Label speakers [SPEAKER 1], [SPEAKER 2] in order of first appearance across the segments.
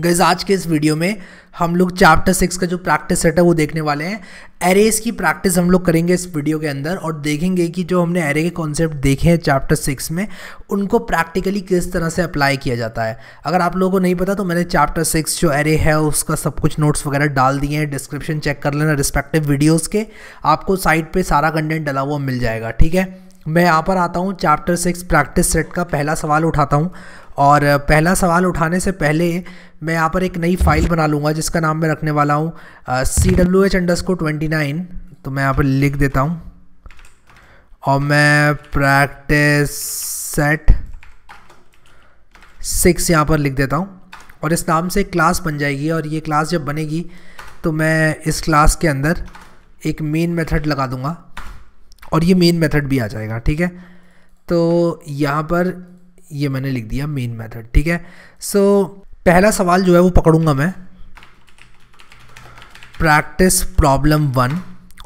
[SPEAKER 1] guys आज के इस वीडियो में हम लोग चैप्टर सिक्स का जो प्रैक्टिस सेट है वो देखने वाले हैं एरेज की प्रैक्टिस हम लोग करेंगे इस वीडियो के अंदर और देखेंगे कि जो हमने एरे के कॉन्सेप्ट देखे हैं चैप्टर सिक्स में उनको प्रैक्टिकली किस तरह से अप्लाई किया जाता है अगर आप लोगों को नहीं पता तो मैंने चैप्टर सिक्स जो एरे है उसका सब कुछ नोट्स वगैरह डाल दिए हैं डिस्क्रिप्शन चेक कर लेना रिस्पेक्टिव वीडियोज़ के आपको साइट पर सारा कंटेंट डला हुआ मिल जाएगा ठीक है मैं यहाँ पर आता हूँ चैप्टर सिक्स प्रैक्टिस सेट का पहला सवाल उठाता हूँ और पहला सवाल उठाने से पहले मैं यहाँ पर एक नई फाइल बना लूँगा जिसका नाम मैं रखने वाला हूँ सी डब्ल्यू एच अंडर को ट्वेंटी नाइन तो मैं यहाँ पर लिख देता हूँ और मैं प्रैक्टिस सेट सिक्स यहाँ पर लिख देता हूँ और इस नाम से क्लास बन जाएगी और ये क्लास जब बनेगी तो मैं इस क्लास के अंदर एक मेन मेथड लगा दूँगा और ये मेन मेथड भी आ जाएगा ठीक है तो यहाँ पर ये मैंने लिख दिया मेन मेथड ठीक है सो so, पहला सवाल जो है वो पकड़ूंगा मैं प्रैक्टिस प्रॉब्लम वन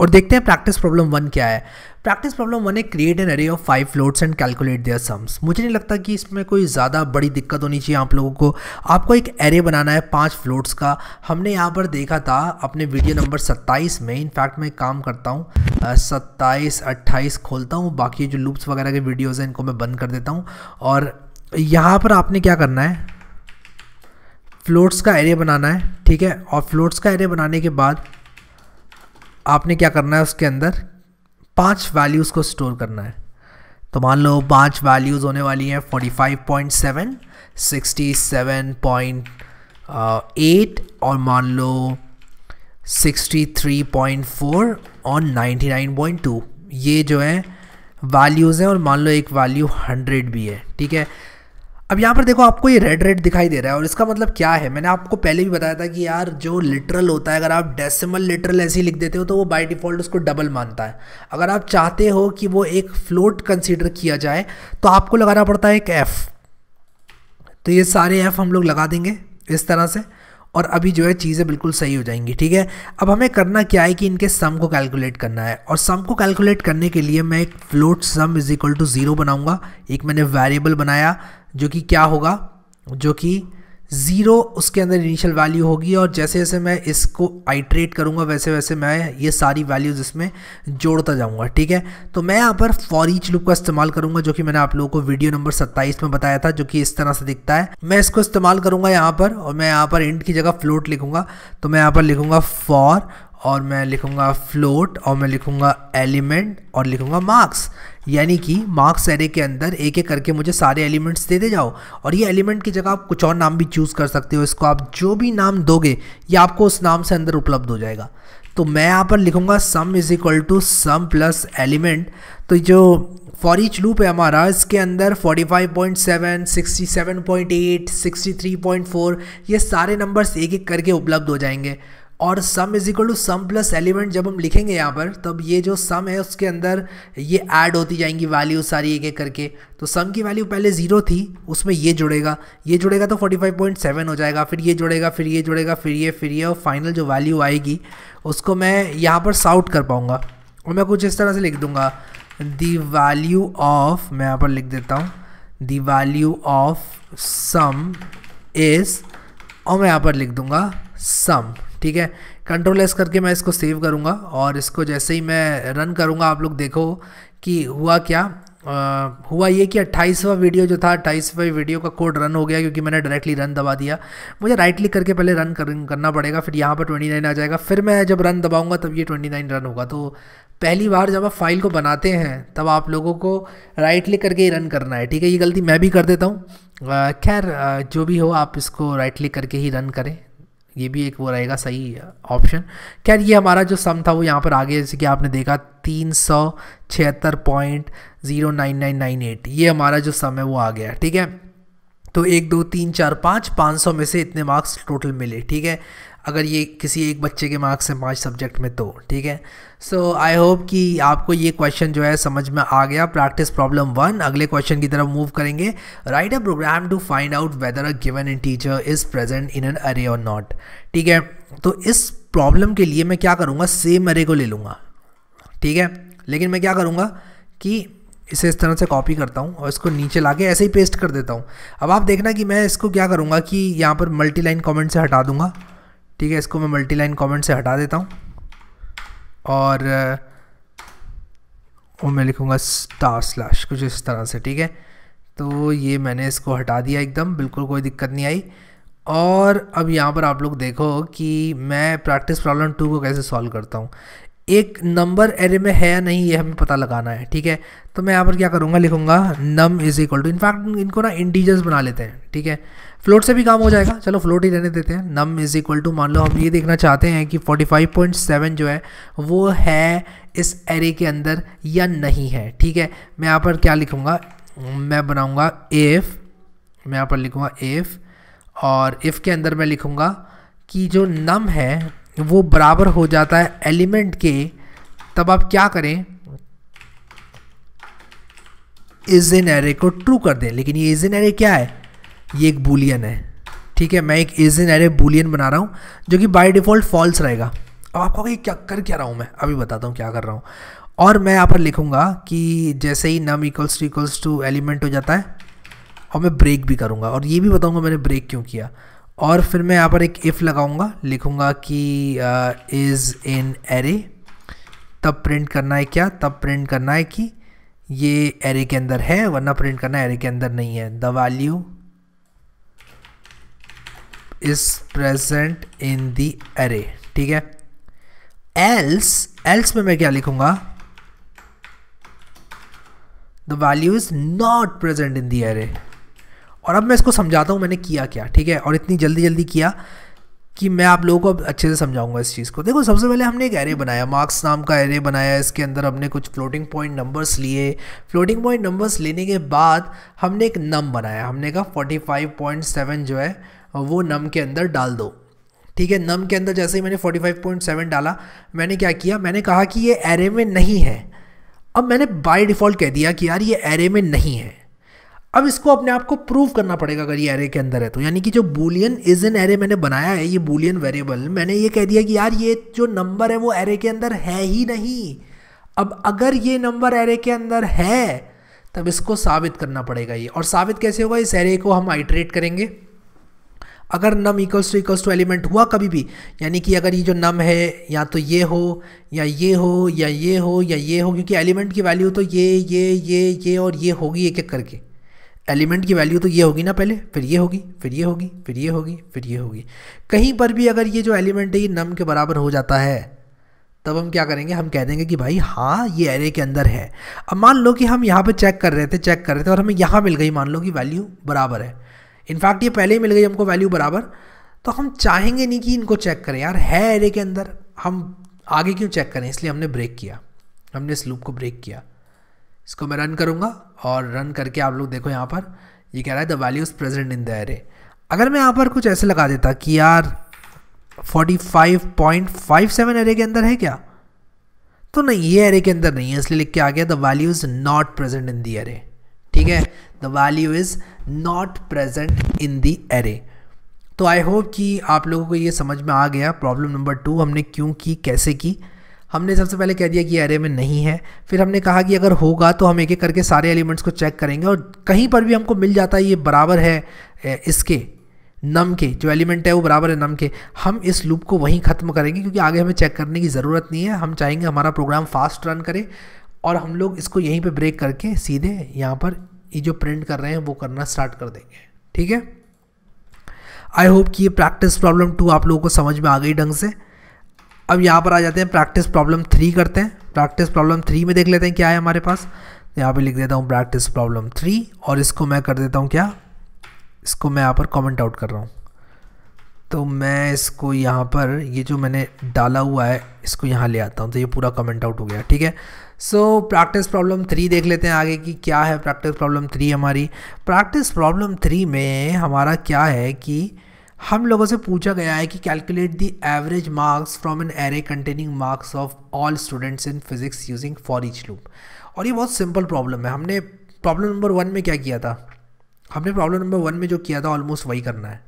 [SPEAKER 1] और देखते हैं प्रैक्टिस प्रॉब्लम वन क्या है प्रैक्टिस प्रॉब्लम वन है create an array of five floats and calculate their sums मुझे नहीं लगता कि इसमें कोई ज़्यादा बड़ी दिक्कत होनी चाहिए आप लोगों को आपको एक एरे बनाना है पांच फ्लोट्स का हमने यहाँ पर देखा था अपने वीडियो नंबर 27 में इनफैक्ट मैं काम करता हूँ सत्ताईस अट्ठाईस खोलता हूँ बाकी जो लूप्स वगैरह के वीडियोज़ हैं इनको मैं बंद कर देता हूँ और यहाँ पर आपने क्या करना है फ्लोट्स का एरे बनाना है ठीक है और फ्लोट्स का एरे बनाने के बाद आपने क्या करना है उसके अंदर पांच वैल्यूज़ को स्टोर करना है तो मान लो पांच वैल्यूज़ होने वाली हैं 45.7, 67.8 और मान लो 63.4 और 99.2 ये जो है वैल्यूज़ हैं और मान लो एक वैल्यू 100 भी है ठीक है अब यहाँ पर देखो आपको ये रेड रेड दिखाई दे रहा है और इसका मतलब क्या है मैंने आपको पहले भी बताया था कि यार जो लिटरल होता है अगर आप डेसिमल लिटरल ऐसे ही लिख देते हो तो वो बाय डिफ़ॉल्ट उसको डबल मानता है अगर आप चाहते हो कि वो एक फ्लोट कंसीडर किया जाए तो आपको लगाना पड़ता है एक एफ़ तो ये सारे एफ़ हम लोग लगा देंगे इस तरह से और अभी जो है चीज़ें बिल्कुल सही हो जाएंगी ठीक है अब हमें करना क्या है कि इनके सम को कैलकुलेट करना है और सम को कैलकुलेट करने के लिए मैं एक float sum is equal to zero बनाऊँगा एक मैंने वेरिएबल बनाया जो कि क्या होगा जो कि ज़ीरो उसके अंदर इनिशियल वैल्यू होगी और जैसे जैसे मैं इसको आइट्रेट करूँगा वैसे वैसे मैं ये सारी वैल्यूज़ इसमें जोड़ता जाऊँगा ठीक है तो मैं यहाँ पर फॉर ईच लूप का इस्तेमाल करूँगा जो कि मैंने आप लोगों को वीडियो नंबर 27 में बताया था जो कि इस तरह से दिखता है मैं इसको इस्तेमाल करूँगा यहाँ पर और मैं यहाँ पर इंट की जगह फ्लोट लिखूँगा तो मैं यहाँ पर लिखूँगा फॉर और मैं लिखूँगा फ्लोट और मैं लिखूँगा एलिमेंट और लिखूँगा मार्क्स यानी कि मार्क्स एरे के अंदर एक एक करके मुझे सारे एलिमेंट्स दे दे जाओ और ये एलिमेंट की जगह आप कुछ और नाम भी चूज़ कर सकते हो इसको आप जो भी नाम दोगे ये आपको उस नाम से अंदर उपलब्ध हो जाएगा तो मैं यहाँ पर लिखूँगा sum is equal to sum plus element तो जो फॉर ईच लूप है हमारा इसके अंदर 45.7, 67.8, 63.4 ये सारे नंबर्स एक एक करके उपलब्ध हो जाएंगे और sum is equal to sum plus element जब हम लिखेंगे यहाँ पर तब ये जो सम है उसके अंदर ये ऐड होती जाएंगी वैल्यू सारी एक एक करके तो सम की वैल्यू पहले ज़ीरो थी उसमें ये जुड़ेगा ये जुड़ेगा तो 45.7 हो जाएगा फिर ये जुड़ेगा फिर ये जुड़ेगा फिर ये फिर ये और फाइनल जो वैल्यू आएगी उसको मैं यहाँ पर साउट कर पाऊँगा और मैं कुछ इस तरह से लिख दूँगा दी वैल्यू ऑफ मैं यहाँ पर लिख देता हूँ the value of sum is और मैं यहाँ पर लिख दूँगा सम ठीक है कंट्रोल एस करके मैं इसको सेव करूँगा और इसको जैसे ही मैं रन करूँगा आप लोग देखो कि हुआ क्या आ, हुआ ये कि अट्ठाईसवा वीडियो जो था अट्ठाईसवा वीडियो का कोड रन हो गया क्योंकि मैंने डायरेक्टली रन दबा दिया मुझे राइट क्लिक करके पहले रन कर, करना पड़ेगा फिर यहाँ पर ट्वेंटी नाइन आ जाएगा फिर मैं जब रन दबाऊँगा तब ये ट्वेंटी नाइन रन होगा तो पहली बार जब आप फाइल को बनाते हैं तब आप लोगों को राइट क्लिक करके ही रन करना है ठीक है ये गलती मैं भी कर देता हूँ खैर जो भी हो आप इसको राइट क्लिक करके ही रन करें ये भी एक वो रहेगा सही ऑप्शन uh, खैर ये हमारा जो सम था वो यहाँ पर आगे जैसे कि आपने देखा तीन सौ छिहत्तर point zero nine nine nine eight ये हमारा जो सम है वो आ गया ठीक है तो एक दो तीन चार पाँच पाँच सौ में से इतने मार्क्स टोटल मिले ठीक है अगर ये किसी एक बच्चे के मार्क्स हैं पाँच सब्जेक्ट में तो ठीक है सो आई होप कि आपको ये क्वेश्चन जो है समझ में आ गया प्रैक्टिस प्रॉब्लम वन अगले क्वेश्चन की तरफ मूव करेंगे write a program to find out whether a given integer is present in an array और नॉट ठीक है तो इस प्रॉब्लम के लिए मैं क्या करूँगा सेम अरे को ले लूँगा ठीक है लेकिन मैं क्या करूँगा कि इसे इस तरह से कॉपी करता हूँ और इसको नीचे ला के ऐसे ही पेस्ट कर देता हूँ अब आप देखना कि मैं इसको क्या करूँगा कि यहाँ पर मल्टी लाइन कॉमेंट से हटा दूँगा ठीक है इसको मैं मल्टी लाइन कॉमेंट से हटा देता हूँ और वो मैं लिखूँगा स्टार स्लैश कुछ इस तरह से ठीक है तो ये मैंने इसको हटा दिया एकदम बिल्कुल कोई दिक्कत नहीं आई और अब यहाँ पर आप लोग देखो कि मैं प्रैक्टिस प्रॉब्लम टू को कैसे सॉल्व करता हूँ एक नंबर एरे में है या नहीं ये हमें पता लगाना है ठीक है तो मैं यहाँ पर क्या करूँगा लिखूँगा num is equal to in fact इनको ना इंटीजर्स बना लेते हैं ठीक है फ्लोट से भी काम हो जाएगा चलो फ्लोट ही रहने देते हैं नम इज़ इक्वल टू मान लो हम ये देखना चाहते हैं कि 45.7 जो है वो है इस एरे के अंदर या नहीं है ठीक है मैं यहाँ पर क्या लिखूँगा मैं बनाऊँगा एफ़ मैं यहाँ पर लिखूँगा एफ़ और इफ़ के अंदर मैं लिखूँगा कि जो नम है वो बराबर हो जाता है एलिमेंट के तब आप क्या करें इज इन एरे को ट्रू कर दें लेकिन ये इज इन एरे क्या है ये एक बुलियन है ठीक है मैं एक इज इन एरे बुलियन बना रहा हूँ जो कि बाय डिफ़ॉल्ट फॉल्स रहेगा अब आपको कहीं क्या कर क्या रहा हूँ मैं अभी बताता हूँ क्या कर रहा हूँ और मैं यहाँ पर लिखूँगा कि जैसे ही num equals to equals to element हो जाता है और मैं ब्रेक भी करूँगा और ये भी बताऊँगा मैंने ब्रेक क्यों किया और फिर मैं यहाँ पर एक इफ़ लगाऊँगा लिखूँगा कि इज़ इन एरे तब प्रिंट करना है क्या तब प्रिंट करना है कि ये एरे के अंदर है वरना प्रिंट करना एरे के अंदर नहीं है the value is present in the array ठीक है एल्स एल्स में मैं क्या लिखूंगा the value is not present in the array और अब मैं इसको समझाता हूं मैंने किया क्या ठीक है और इतनी जल्दी जल्दी किया कि मैं आप लोगों को अच्छे से समझाऊंगा इस चीज़ को देखो सबसे पहले हमने एक एरे बनाया मार्क्स नाम का एरे बनाया इसके अंदर हमने कुछ फ्लोटिंग पॉइंट नंबर्स लिए फ्लोटिंग पॉइंट नंबर्स लेने के बाद हमने एक नम बनाया हमने कहा 45.7 जो है वो नम के अंदर डाल दो ठीक है नम के अंदर जैसे ही मैंने 45.7 डाला मैंने क्या किया मैंने कहा कि ये एरे में नहीं है अब मैंने बाय डिफ़ॉल्ट कह दिया कि यार ये एरे में नहीं है अब इसको अपने आप को प्रूव करना पड़ेगा अगर ये एरे के अंदर है तो यानी कि जो बुलियन इज इन एरे मैंने बनाया है ये बुलियन वेरिएबल मैंने ये कह दिया कि यार ये जो नंबर है वो एरे के अंदर है ही नहीं अब अगर ये नंबर एरे के अंदर है तब इसको साबित करना पड़ेगा ये और साबित कैसे होगा इस एरे को हम आइट्रेट करेंगे अगर num equals to equals to element हुआ कभी भी यानी कि अगर ये जो नम है या तो ये हो या ये हो या ये हो या ये हो क्योंकि एलिमेंट की वैल्यू तो ये ये ये ये और ये होगी एक एक करके एलिमेंट की वैल्यू तो ये होगी ना पहले फिर ये होगी फिर ये होगी फिर ये होगी फिर ये होगी कहीं पर भी अगर ये जो एलिमेंट है ये नम के बराबर हो जाता है तब हम क्या करेंगे हम कह देंगे कि भाई हाँ ये एरे के अंदर है अब मान लो कि हम यहाँ पे चेक कर रहे थे चेक कर रहे थे और हमें यहाँ मिल गई मान लो कि वैल्यू बराबर है इनफैक्ट ये पहले ही मिल गई हमको वैल्यू बराबर तो हम चाहेंगे नहीं कि इनको चेक करें यार है एरे के अंदर हम आगे क्यों चेक करें इसलिए हमने ब्रेक किया हमने इस लूप को ब्रेक किया इसको मैं रन करूँगा और रन करके आप लोग देखो यहाँ पर ये कह रहा है the value is present in the array अगर मैं यहाँ पर कुछ ऐसे लगा देता कि यार 45.57 एरे के अंदर है क्या तो नहीं ये एरे के अंदर नहीं है इसलिए लिख के आ गया the value is not present in the array ठीक है the value is not present in the array तो आई होप कि आप लोगों को ये समझ में आ गया प्रॉब्लम नंबर टू हमने क्यों की कैसे की हमने सबसे पहले कह दिया कि एरे में नहीं है फिर हमने कहा कि अगर होगा तो हम एक एक करके सारे एलिमेंट्स को चेक करेंगे और कहीं पर भी हमको मिल जाता है ये बराबर है इसके नम के जो एलिमेंट है वो बराबर है नम के हम इस लूप को वहीं ख़त्म करेंगे क्योंकि आगे हमें चेक करने की ज़रूरत नहीं है हम चाहेंगे हमारा प्रोग्राम फास्ट रन करे और हम लोग इसको यहीं पे ब्रेक करके सीधे यहाँ पर ये जो प्रिंट कर रहे हैं वो करना स्टार्ट कर देंगे ठीक है आई होप कि ये प्रैक्टिस प्रॉब्लम टू आप लोगों को समझ में आ गई ढंग से अब यहाँ पर आ जाते हैं प्रैक्टिस प्रॉब्लम थ्री करते हैं प्रैक्टिस प्रॉब्लम थ्री में देख लेते हैं क्या है हमारे पास यहाँ पे लिख देता हूँ प्रैक्टिस प्रॉब्लम थ्री और इसको मैं कर देता हूँ क्या इसको मैं यहाँ पर कमेंट आउट कर रहा हूँ तो मैं इसको यहाँ पर ये जो मैंने डाला हुआ है इसको यहाँ ले आता हूँ तो ये पूरा कमेंट आउट हो गया ठीक है सो प्रैक्टिस प्रॉब्लम थ्री देख लेते हैं आगे कि क्या है प्रैक्टिस प्रॉब्लम थ्री हमारी प्रैक्टिस प्रॉब्लम थ्री में हमारा क्या है कि हम लोगों से पूछा गया है कि calculate the average marks from an array containing marks of all students in physics using for each loop और ये बहुत सिंपल प्रॉब्लम है हमने प्रॉब्लम नंबर वन में क्या किया था हमने प्रॉब्लम नंबर वन में जो किया था ऑलमोस्ट वही करना है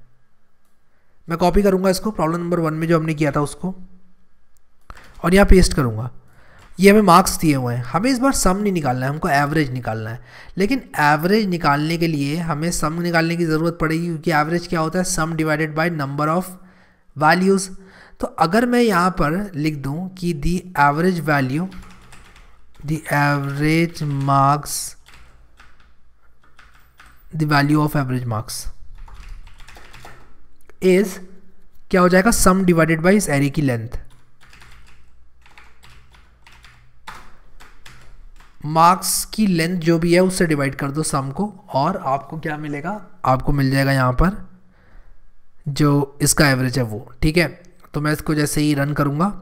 [SPEAKER 1] मैं कॉपी करूँगा इसको प्रॉब्लम नंबर वन में जो हमने किया था उसको और यहाँ पेस्ट करूँगा ये हमें मार्क्स दिए हुए हैं हमें इस बार सम नहीं निकालना है हमको एवरेज निकालना है लेकिन एवरेज निकालने के लिए हमें सम निकालने की ज़रूरत पड़ेगी क्योंकि एवरेज क्या होता है sum divided by number of values तो अगर मैं यहाँ पर लिख दूँ कि the average value the average marks the value of average marks is क्या हो जाएगा सम डिवाइडेड बाई इस एरे की लेंथ मार्क्स की लेंथ जो भी है उससे डिवाइड कर दो सम को और आपको क्या मिलेगा आपको मिल जाएगा यहाँ पर जो इसका एवरेज है वो ठीक है तो मैं इसको जैसे ही रन करूँगा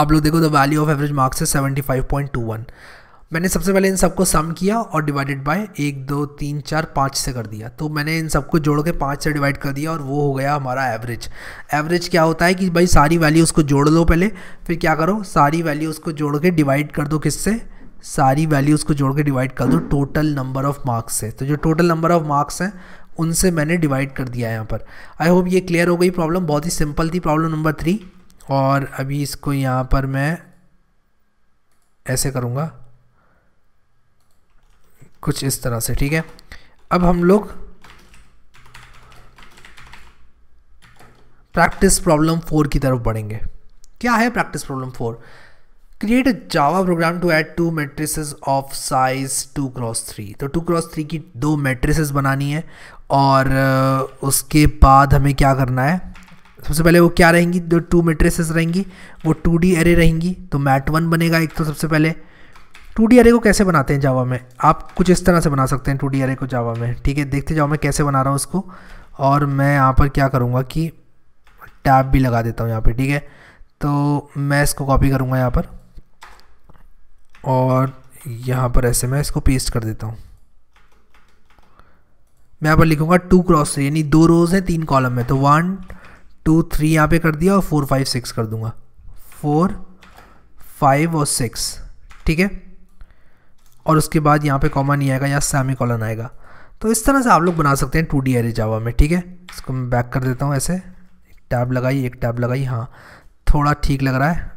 [SPEAKER 1] आप लोग देखो the value of average marks है seventy five point two one मैंने सबसे पहले इन सबको सम किया और डिवाइडेड बाय एक दो तीन चार पाँच से कर दिया तो मैंने इन सबको जोड़ के पाँच से डिवाइड कर दिया और वो हो गया हमारा एवरेज एवरेज क्या होता है कि भाई सारी वैल्यू उसको जोड़ लो पहले फिर क्या करो सारी वैल्यू उसको जोड़ के डिवाइड कर दो किससे सारी वैल्यूज़ को जोड़ के डिवाइड कर दो टोटल नंबर ऑफ़ मार्क्स से तो जो टोटल नंबर ऑफ़ मार्क्स हैं उनसे मैंने डिवाइड कर दिया है यहाँ पर आई होप ये क्लियर हो गई प्रॉब्लम बहुत ही सिंपल थी प्रॉब्लम नंबर थ्री और अभी इसको यहाँ पर मैं ऐसे करूँगा कुछ इस तरह से ठीक है अब हम लोग प्रैक्टिस प्रॉब्लम फोर की तरफ बढ़ेंगे क्या है practice problem four create a Java program to add two matrices of size two cross three तो टू क्रॉस थ्री की दो मेट्रिस बनानी है और uh, उसके बाद हमें क्या करना है सबसे पहले वो क्या रहेंगी जो टू मैट्रिसेस रहेंगी वो टू डी एरे रहेंगी तो मैट वन बनेगा एक तो सबसे पहले टू डी एरे को कैसे बनाते हैं जावा में आप कुछ इस तरह से बना सकते हैं टू डी एरे को जावा में ठीक है देखते जाओ मैं कैसे बना रहा हूँ उसको और मैं यहाँ पर क्या करूँगा कि टैब भी लगा देता हूँ यहाँ पर ठीक है तो मैं इसको कॉपी करूँगा यहाँ पर और यहाँ पर ऐसे मैं इसको पेस्ट कर देता हूँ मैं यहाँ पर लिखूँगा टू क्रॉस थ्री यानी दो रोज़ हैं तीन कॉलम है तो वन टू थ्री यहाँ पे कर दिया और फोर फाइव सिक्स कर दूँगा फोर फाइव और सिक्स ठीक है और उसके बाद यहाँ पे कॉमा नहीं आएगा या सेमी कॉलन आएगा तो इस तरह से आप लोग बना सकते हैं टू डी जावा में ठीक है इसको मैं बैक कर देता हूँ ऐसे एक टैब लगाई एक टैब लगाई हाँ थोड़ा ठीक लग रहा है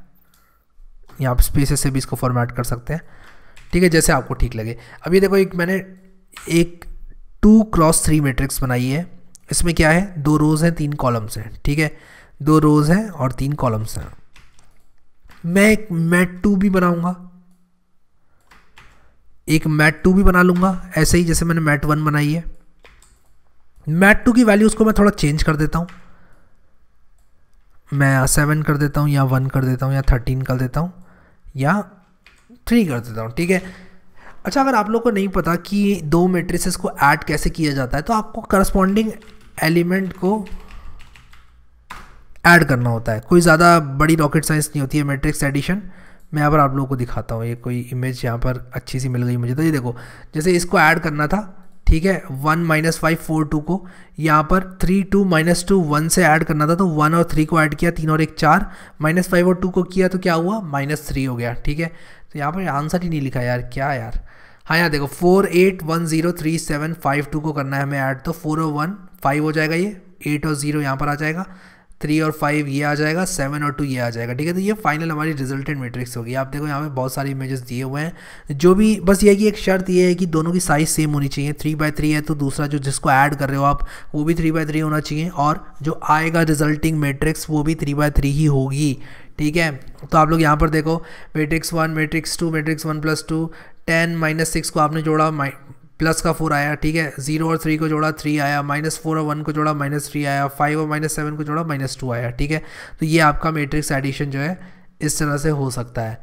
[SPEAKER 1] यहाँ पर स्पेसेस से भी इसको फॉर्मेट कर सकते हैं ठीक है जैसे आपको ठीक लगे अब ये देखो एक मैंने एक टू क्रॉस थ्री मैट्रिक्स बनाई है इसमें क्या है दो रोज़ हैं तीन कॉलम्स हैं ठीक है दो रोज़ हैं और तीन कॉलम्स हैं मैं एक मैट टू भी बनाऊंगा एक मैट टू भी बना लूंगा ऐसे ही जैसे मैंने मैट वन बनाई है मैट टू की वैल्यूज़ को मैं थोड़ा चेंज कर देता हूँ मैं सेवन कर देता हूँ या वन कर देता हूँ या थर्टीन कर देता हूँ या थ्री कर देता हूँ ठीक है अच्छा अगर आप लोग को नहीं पता कि दो मेट्रिसेस को ऐड कैसे किया जाता है तो आपको करस्पॉन्डिंग एलिमेंट को ऐड करना होता है कोई ज़्यादा बड़ी रॉकेट साइंस नहीं होती है मैट्रिक्स एडिशन मैं यहाँ पर आप लोगों को दिखाता हूँ ये कोई इमेज यहाँ पर अच्छी सी मिल गई मुझे तो ये देखो जैसे इसको ऐड करना था ठीक है one minus five four two को यहाँ पर three two minus two one से ऐड करना था तो वन और थ्री को ऐड किया तीन और एक चार माइनस फाइव और टू को किया तो क्या हुआ माइनस थ्री हो गया ठीक है तो यहाँ पर आंसर ही नहीं लिखा यार क्या यार हाँ यार देखो four eight one zero three seven five two को करना है हमें ऐड तो फोर और वन फाइव हो जाएगा ये एट और ज़ीरो यहाँ पर आ जाएगा थ्री और फाइव ये आ जाएगा सेवन और टू ये आ जाएगा ठीक है तो ये फाइनल हमारी रिजल्टेंट मैट्रिक्स होगी आप देखो यहाँ पे बहुत सारे इमेजेस दिए हुए हैं जो भी बस ये कि एक शर्त ये है कि दोनों की साइज़ सेम होनी चाहिए थ्री बाय थ्री है तो दूसरा जो जिसको ऐड कर रहे हो आप वो भी थ्री बाय थ्री होना चाहिए और जो आएगा रिजल्टिंग मेट्रिक्स वो भी थ्री बाय थ्री ही होगी ठीक है तो आप लोग यहाँ पर देखो matrix one matrix two matrix one plus two ten minus six को आपने जोड़ा प्लस का फोर आया ठीक है जीरो और थ्री को जोड़ा थ्री आया माइनस फोर और वन को जोड़ा माइनस थ्री आया फाइव और माइनस सेवन को जोड़ा माइनस टू आया ठीक है तो ये आपका मैट्रिक्स एडिशन जो है इस तरह से हो सकता है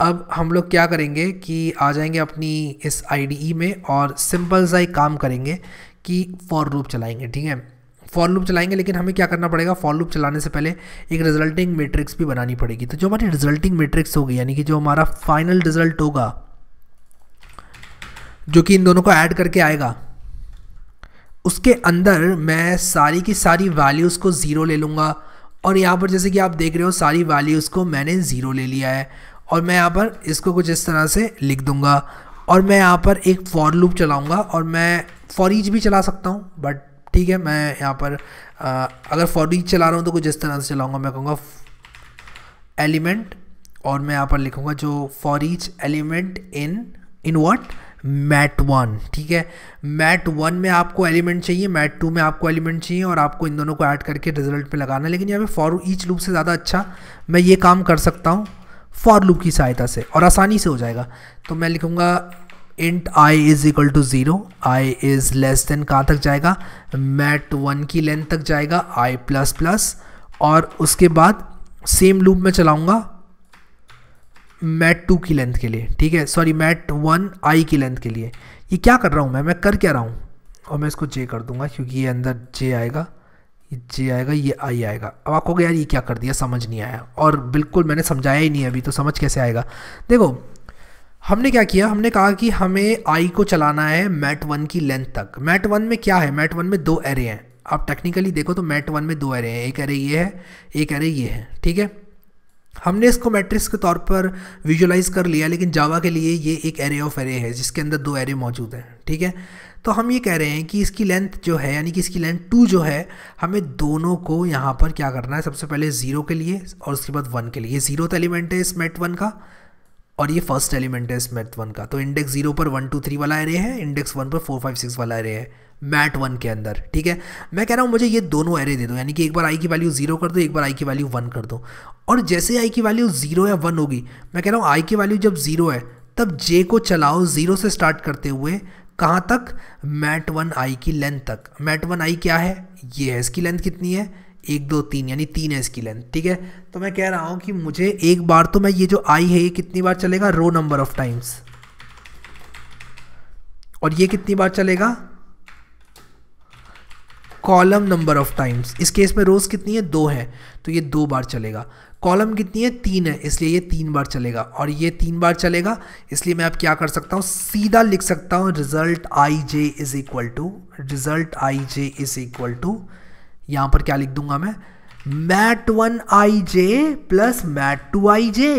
[SPEAKER 1] अब हम लोग क्या करेंगे कि आ जाएंगे अपनी इस आईडीई में और सिंपल सा ही काम करेंगे कि फॉर लूप चलाएंगे ठीक है फॉर लूप चलाएंगे लेकिन हमें क्या करना पड़ेगा फॉर लूप चलाने से पहले एक रिजल्टिंग मैट्रिक्स भी बनानी पड़ेगी तो जो हमारी रिजल्टिंग मैट्रिक्स होगी यानी कि जो हमारा फाइनल रिजल्ट होगा जो कि इन दोनों को ऐड करके आएगा उसके अंदर मैं सारी की सारी वैल्यूज़ को ज़ीरो ले लूँगा और यहाँ पर जैसे कि आप देख रहे हो सारी वैल्यूज़ को मैंने ज़ीरो ले लिया है और मैं यहाँ पर इसको कुछ इस तरह से लिख दूँगा और मैं यहाँ पर एक फॉर लूप चलाऊँगा और मैं फॉरीज भी चला सकता हूँ बट ठीक है मैं यहाँ पर आ, अगर फॉरीज चला रहा हूँ तो कुछ इस तरह से चलाऊँगा मैं कहूँगा एलिमेंट और मैं यहाँ पर लिखूँगा जो for each element in in what mat one ठीक है मैट वन में आपको एलिमेंट चाहिए मैट टू में आपको एलिमेंट चाहिए और आपको इन दोनों को ऐड करके रिजल्ट पे लगाना है लेकिन यहाँ पे फॉर ईच लूप से ज़्यादा अच्छा मैं ये काम कर सकता हूँ फॉर लूप की सहायता से और आसानी से हो जाएगा तो मैं लिखूँगा int i is equal to zero i is less than कहाँ तक जाएगा मैट वन की लेंथ तक जाएगा आई प्लस प्लस और उसके बाद सेम लूप में चलाऊँगा मैट टू की लेंथ के लिए ठीक है सॉरी मैट वन आई की लेंथ के लिए ये क्या कर रहा हूँ मैं मैं कर क्या रहा हूँ और मैं इसको जे कर दूंगा क्योंकि ये अंदर जे आएगा ये जे आएगा ये आई आएगा अब आपको यार ये क्या कर दिया समझ नहीं आया और बिल्कुल मैंने समझाया ही नहीं अभी तो समझ कैसे आएगा देखो हमने क्या किया हमने कहा कि हमें आई को चलाना है मैट वन की लेंथ तक मैट वन में क्या है मैट वन में दो एरे हैं आप टेक्निकली देखो तो मैट वन में दो एरे हैं एक एरे ये है एक एरे ये है ठीक है हमने इसको मैट्रिक्स के तौर पर विजुलाइज कर लिया लेकिन जावा के लिए ये एक एरे ऑफ एरे है जिसके अंदर दो एरे मौजूद हैं ठीक है तो हम ये कह रहे हैं कि इसकी लेंथ जो है यानी कि इसकी लेंथ टू जो है हमें दोनों को यहाँ पर क्या करना है सबसे पहले ज़ीरो के लिए और उसके बाद वन के लिए ये तो एलिमेंट है इस मेट वन का और ये फर्स्ट एलिमेंट है इस मेट वन का तो इंडेक्स जीरो पर वन टू थ्री वाला एरे है इंडेक्स वन पर फोर फाइव सिक्स वाला एरे है मैट वन के अंदर ठीक है मैं कह रहा हूँ मुझे ये दोनों एरे दे दो यानी कि एक बार आई की वैल्यू जीरो कर दो एक बार आई की वैल्यू वन कर दो और जैसे आई की वैल्यू जीरो या वन होगी मैं कह रहा हूँ आई की वैल्यू जब जीरो है तब जे को चलाओ जीरो से स्टार्ट करते हुए कहाँ तक मैट वन आई की लेंथ तक मैट वन आई क्या है ये है इसकी लेंथ कितनी है एक दो तीन यानी तीन है इसकी लेंथ ठीक है तो मैं कह रहा हूँ कि मुझे एक बार तो मैं ये जो आई है ये कितनी बार चलेगा रो नंबर ऑफ टाइम्स और ये कितनी बार चलेगा कॉलम नंबर ऑफ टाइम्स इस केस में रोज़ कितनी है दो है तो ये दो बार चलेगा कॉलम कितनी है तीन है इसलिए ये तीन बार चलेगा और ये तीन बार चलेगा इसलिए मैं अब क्या कर सकता हूँ सीधा लिख सकता हूँ result i j is equal to result i j is equal to यहाँ पर क्या लिख दूंगा मैं mat one i j plus mat two i j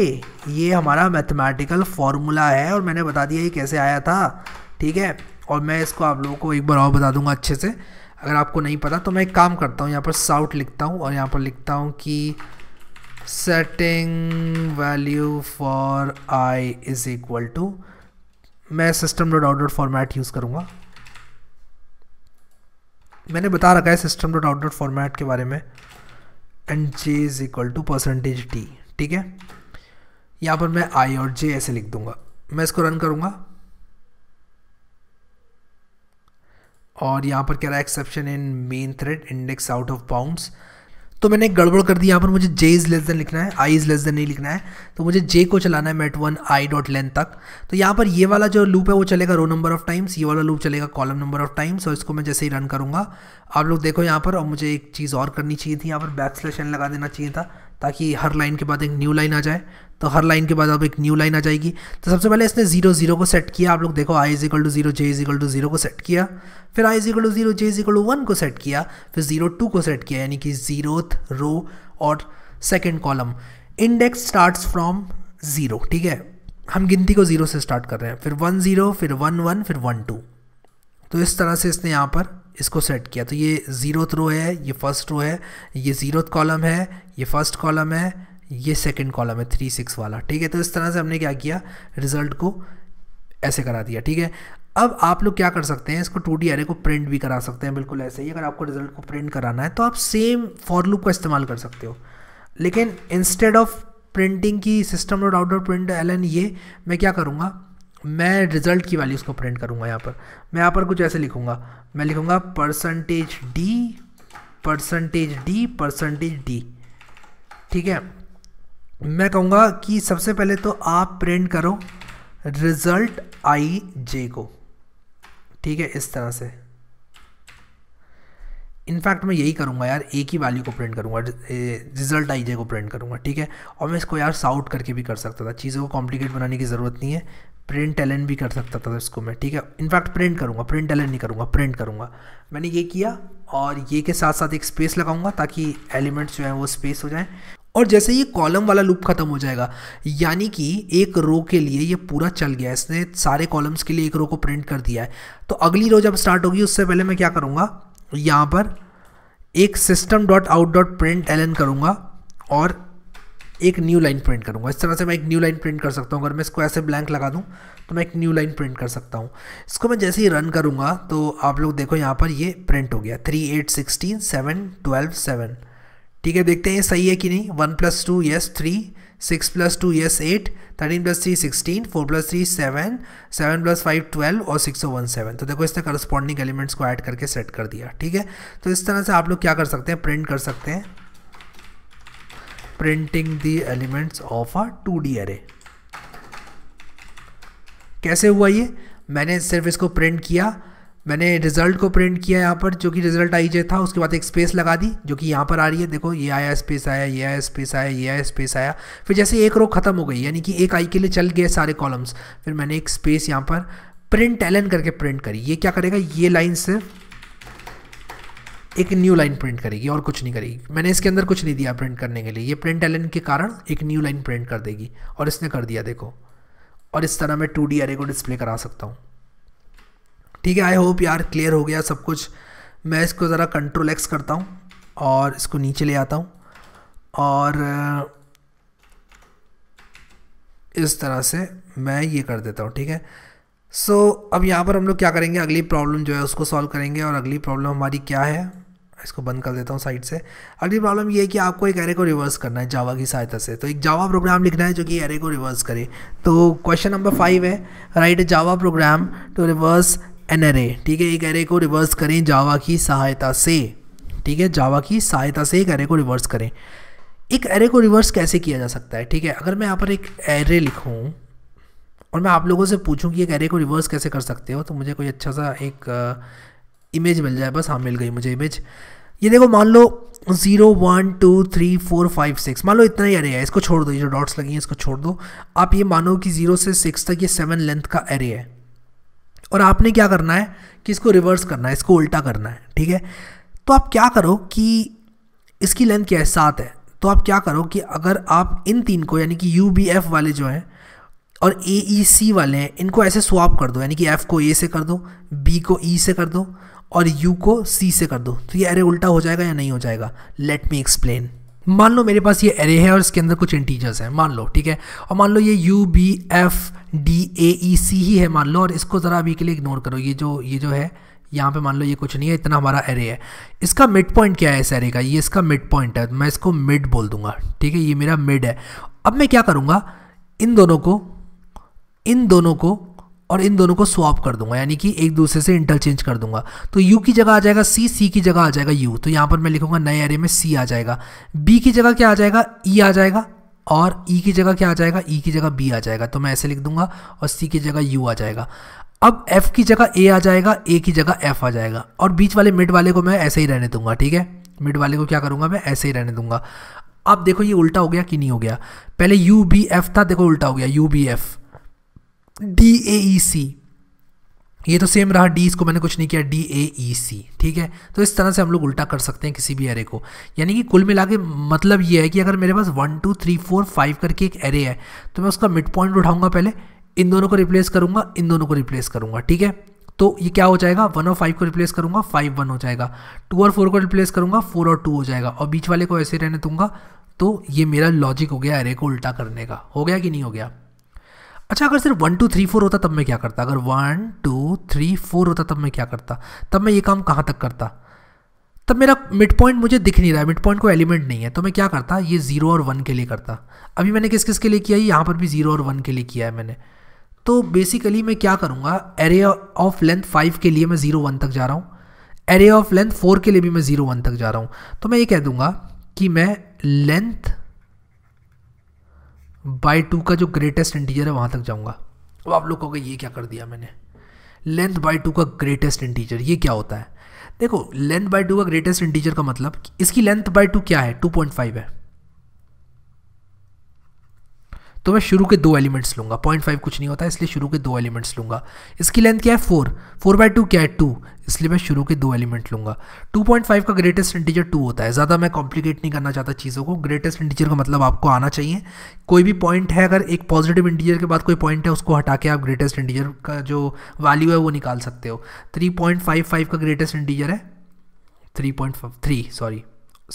[SPEAKER 1] ये हमारा मैथमेटिकल फॉर्मूला है और मैंने बता दिया ये कैसे आया था ठीक है और मैं इसको आप लोगों को एक बार और बता दूंगा अच्छे से अगर आपको नहीं पता तो मैं एक काम करता हूँ यहाँ पर साउट लिखता हूँ और यहाँ पर लिखता हूँ कि setting value for i is equal to मैं system dot out dot format use करूँगा मैंने बता रखा है system dot out dot format के बारे में and j is equal to percentage t ठीक है यहाँ पर मैं आई और जे ऐसे लिख दूँगा मैं इसको रन करूँगा और यहाँ पर कह रहा है exception in main thread index out of bounds तो मैंने गड़बड़ कर दी यहाँ पर मुझे जे इज़ लेस देन लिखना है आई इज़ लेस देन नहीं लिखना है तो मुझे जे को चलाना है mat one i dot length तक तो यहाँ पर ये वाला जो लूप है वो चलेगा रो नंबर ऑफ टाइम्स ये वाला लूप चलेगा कॉलम नंबर ऑफ टाइम्स और इसको मैं जैसे ही रन करूँगा आप लोग देखो यहाँ पर और मुझे एक चीज़ और करनी चाहिए थी यहाँ पर बैक स्लेशन लगा देना चाहिए था ताकि हर लाइन के बाद एक न्यू लाइन आ जाए तो हर लाइन के बाद अब एक न्यू लाइन आ जाएगी तो सबसे पहले इसने जीरो जीरो को सेट किया आप लोग देखो i is equal to zero j is equal to zero को सेट किया फिर i is equal to zero j is equal to one को सेट किया फिर जीरो टू को सेट किया यानी कि जीरो रो और second column index start from zero ठीक है हम गिनती को ज़ीरो से स्टार्ट कर रहे हैं फिर वन ज़ीरो फिर वन वन फिर वन टू तो इस तरह से इसने यहाँ पर इसको सेट किया तो ये ज़ीरोथ रो है ये फर्स्ट रो है ये ज़ीरोथ कॉलम है ये फर्स्ट कॉलम है ये सेकंड कॉलम है थ्री सिक्स वाला ठीक है तो इस तरह से हमने क्या किया रिजल्ट को ऐसे करा दिया ठीक है अब आप लोग क्या कर सकते हैं इसको टू डी एरे को प्रिंट भी करा सकते हैं बिल्कुल ऐसे ही अगर आपको रिजल्ट को प्रिंट कराना है तो आप सेम फॉर लूप का इस्तेमाल कर सकते हो लेकिन इंस्टेड ऑफ प्रिंटिंग की system dot out print L n ये मैं क्या करूँगा मैं रिज़ल्ट की वैल्यूज़ को प्रिंट करूँगा यहाँ पर मैं यहाँ पर कुछ ऐसे लिखूँगा मैं लिखूँगा percentage d percentage d percentage d ठीक है मैं कहूँगा कि सबसे पहले तो आप प्रिंट करो रिज़ल्ट आई जे को ठीक है इस तरह से इनफैक्ट मैं यही करूँगा यार एक ही वैल्यू को प्रिंट करूँगा रिजल्ट आई जे को प्रिंट करूँगा ठीक है और मैं इसको यार साउट करके भी कर सकता था चीज़ों को कॉम्प्लिकेट बनाने की ज़रूरत नहीं है प्रिंट एलन भी कर सकता था इसको मैं ठीक है इनफैक्ट प्रिंट करूँगा प्रिंट एलन नहीं करूँगा प्रिंट करूँगा मैंने ये किया और ये के साथ साथ एक स्पेस लगाऊंगा ताकि एलिमेंट्स जो हैं वो स्पेस हो जाएँ और जैसे ये कॉलम वाला लूप खत्म हो जाएगा यानी कि एक रो के लिए ये पूरा चल गया इसने सारे कॉलम्स के लिए एक रो को प्रिंट कर दिया है तो अगली रो जब स्टार्ट होगी उससे पहले मैं क्या करूँगा यहाँ पर एक system dot out dot print l करूँगा और एक न्यू लाइन प्रिंट करूँगा इस तरह से मैं एक न्यू लाइन प्रिंट कर सकता हूँ अगर मैं इसको ऐसे ब्लैंक लगा दूँ तो मैं एक न्यू लाइन प्रिंट कर सकता हूँ इसको मैं जैसे ही रन करूँगा तो आप लोग देखो यहाँ पर ये प्रिंट हो गया three eight sixteen seven twelve seven ठीक है देखते हैं ये सही है कि नहीं one plus two yes three six plus two yes eight thirteen plus three sixteen four plus three seven seven plus five twelve और सिक्स वन सेवन तो देखो इसने करस्पॉन्डिंग एलिमेंट्स को ऐड करके सेट कर दिया ठीक है तो इस तरह से आप लोग क्या कर सकते हैं प्रिंट कर सकते हैं printing the elements of a two D array कैसे हुआ ये मैंने सिर्फ इसको प्रिंट किया मैंने रिजल्ट को प्रिंट किया यहाँ पर जो कि रिजल्ट आई जे था उसके बाद एक स्पेस लगा दी जो कि यहाँ पर आ रही है देखो ये आया स्पेस आया ये आया स्पेस आया ये आया स्पेस आया फिर जैसे एक रो खत्म हो गई यानी कि एक आई के लिए चल गए सारे कॉलम्स फिर मैंने एक स्पेस यहाँ पर प्रिंट एलन करके प्रिंट करी ये क्या करेगा ये लाइन से एक न्यू लाइन प्रिंट करेगी और कुछ नहीं करेगी मैंने इसके अंदर कुछ नहीं दिया प्रिंट करने के लिए ये प्रिंट एलन के कारण एक न्यू लाइन प्रिंट कर देगी और इसने कर दिया देखो और इस तरह मैं टू डी एरे को डिस्प्ले करा सकता हूँ ठीक है आई होप यार क्लियर हो गया सब कुछ मैं इसको ज़रा कंट्रोल एक्स करता हूँ और इसको नीचे ले आता हूँ और इस तरह से मैं ये कर देता हूँ ठीक है सो so, अब यहाँ पर हम लोग क्या करेंगे अगली प्रॉब्लम जो है उसको सॉल्व करेंगे और अगली प्रॉब्लम हमारी क्या है इसको बंद कर देता हूँ साइड से अगली प्रॉब्लम ये है कि आपको एक एरे को रिवर्स करना है जावा की सहायता से तो एक जावा प्रोग्राम लिखना है जो कि एरे को रिवर्स करे तो क्वेश्चन नंबर फाइव है write Java program to reverse an array ठीक है एक एरे को रिवर्स करें जावा की सहायता से ठीक है जावा की सहायता से एक एरे को रिवर्स करें एक एरे को रिवर्स कैसे किया जा सकता है ठीक है अगर मैं यहाँ पर एक एरे लिखूँ और मैं आप लोगों से पूछूँ कि एक एरे को रिवर्स कैसे कर सकते हो तो मुझे कोई अच्छा सा एक इमेज uh, मिल जाए बस हाँ मिल गई मुझे इमेज ये देखो मान लो zero one two three four five six मान लो इतना ही एरे है इसको छोड़ दो ये जो डॉट्स लगी हैं इसको छोड़ दो आप ये मानो कि जीरो से सिक्स तक ये सेवन लेंथ का एरे है और आपने क्या करना है कि इसको रिवर्स करना है इसको उल्टा करना है ठीक है तो आप क्या करो कि इसकी लेंथ क्या है सात है तो आप क्या करो कि अगर आप इन तीन को यानी कि यू बी एफ वाले जो हैं और ए ई सी वाले हैं इनको ऐसे स्वाप कर दो यानी कि एफ़ को ए से कर दो बी को ई e से कर दो और यू को सी से कर दो तो ये अरे उल्टा हो जाएगा या नहीं हो जाएगा लेट मी एक्सप्लेन मान लो मेरे पास ये एरे है और इसके अंदर कुछ इंटीजर्स हैं मान लो ठीक है और मान लो ये U B F D A E C ही है मान लो और इसको ज़रा अभी के लिए इग्नोर करो ये जो ये जो है यहाँ पे मान लो ये कुछ नहीं है इतना हमारा एरे है इसका मिड पॉइंट क्या है इस एरे का ये इसका मिड पॉइंट है मैं इसको मिड बोल दूंगा ठीक है ये मेरा मिड है अब मैं क्या करूँगा इन दोनों को इन दोनों को और इन दोनों को स्वाप कर दूंगा यानी कि एक दूसरे से इंटरचेंज कर दूंगा तो यू की जगह आ जाएगा सी सी की जगह आ जाएगा यू तो यहाँ पर मैं लिखूंगा नए एरे में सी आ जाएगा बी की जगह क्या आ जाएगा ई e आ जाएगा और ई e की जगह क्या आ जाएगा ई e की जगह बी आ जाएगा तो मैं ऐसे लिख दूंगा और सी की जगह यू आ जाएगा अब एफ़ की जगह ए आ जाएगा ए की जगह एफ़ आ जाएगा और बीच वाले मिड वाले को मैं ऐसे ही रहने दूंगा ठीक है मिड वाले को क्या करूंगा मैं ऐसे ही रहने दूंगा अब देखो ये उल्टा हो गया कि नहीं हो गया पहले यू बी एफ़ था देखो उल्टा हो गया U B F D A E C ये तो सेम रहा डी इसको मैंने कुछ नहीं किया डी ए ई सी ठीक है तो इस तरह से हम लोग उल्टा कर सकते हैं किसी भी एरे को यानी कि कुल मिला के मतलब ये है कि अगर मेरे पास one two three four five करके एक एरे है तो मैं उसका मिड पॉइंट उठाऊंगा पहले इन दोनों को रिप्लेस करूंगा इन दोनों को रिप्लेस करूंगा ठीक है तो ये क्या हो जाएगा वन और फाइव को रिप्लेस करूंगा फाइव वन हो जाएगा टू और फोर को रिप्लेस करूंगा फोर और टू हो जाएगा और बीच वाले को ऐसे रहने दूंगा तो ये मेरा लॉजिक हो गया एरे को उल्टा करने का हो गया कि नहीं हो गया अच्छा अगर सिर्फ वन टू थ्री फोर होता तब मैं क्या करता अगर वन टू थ्री फोर होता तब मैं क्या करता तब मैं ये काम कहाँ तक करता तब मेरा मिड पॉइंट मुझे दिख नहीं रहा है मिड पॉइंट को एलिमेंट नहीं है तो मैं क्या करता ये जीरो और वन के लिए करता अभी मैंने किस किस के लिए किया यहाँ पर भी जीरो और वन के लिए किया है मैंने तो बेसिकली मैं क्या करूँगा एरे ऑफ लेंथ फाइव के लिए मैं जीरो वन तक जा रहा हूँ एरे ऑफ लेंथ फोर के लिए भी मैं जीरो वन तक जा रहा हूँ तो मैं ये कह दूँगा कि मैं लेंथ बाई टू का जो ग्रेटेस्ट इंटीजर है वहाँ तक जाऊँगा अब आप लोग कहोगे ये क्या कर दिया मैंने लेंथ बाई टू का ग्रेटेस्ट इंटीजर ये क्या होता है देखो लेंथ बाई टू का ग्रेटेस्ट इंटीजर का मतलब इसकी लेंथ बाई टू क्या है टू पॉइंट फाइव है तो मैं शुरू के दो एलिमेंट्स लूँगा पॉइंट फाइव कुछ नहीं होता इसलिए शुरू के दो एलिमेंट्स लूँगा इसकी लेंथ क्या है फोर फोर बाई टू क्या है टू इसलिए मैं शुरू के दो एलिमेंट लूँगा टू पॉइंट फाइव का ग्रेटेस्ट इंटीजर टू होता है ज़्यादा मैं कॉम्प्लिकेट नहीं करना चाहता चीज़ों को ग्रेटेस्ट इंटीजर का मतलब आपको आना चाहिए कोई भी पॉइंट है अगर एक पॉजिटिव इंटीजर के बाद कोई पॉइंट है उसको हटा के आप ग्रेटेस्ट इंटीजर का जो वैल्यू है वो निकाल सकते हो थ्री पॉइंट फाइव फाइव का ग्रेटेस्ट इंटीजर है थ्री पॉइंट थ्री सॉरी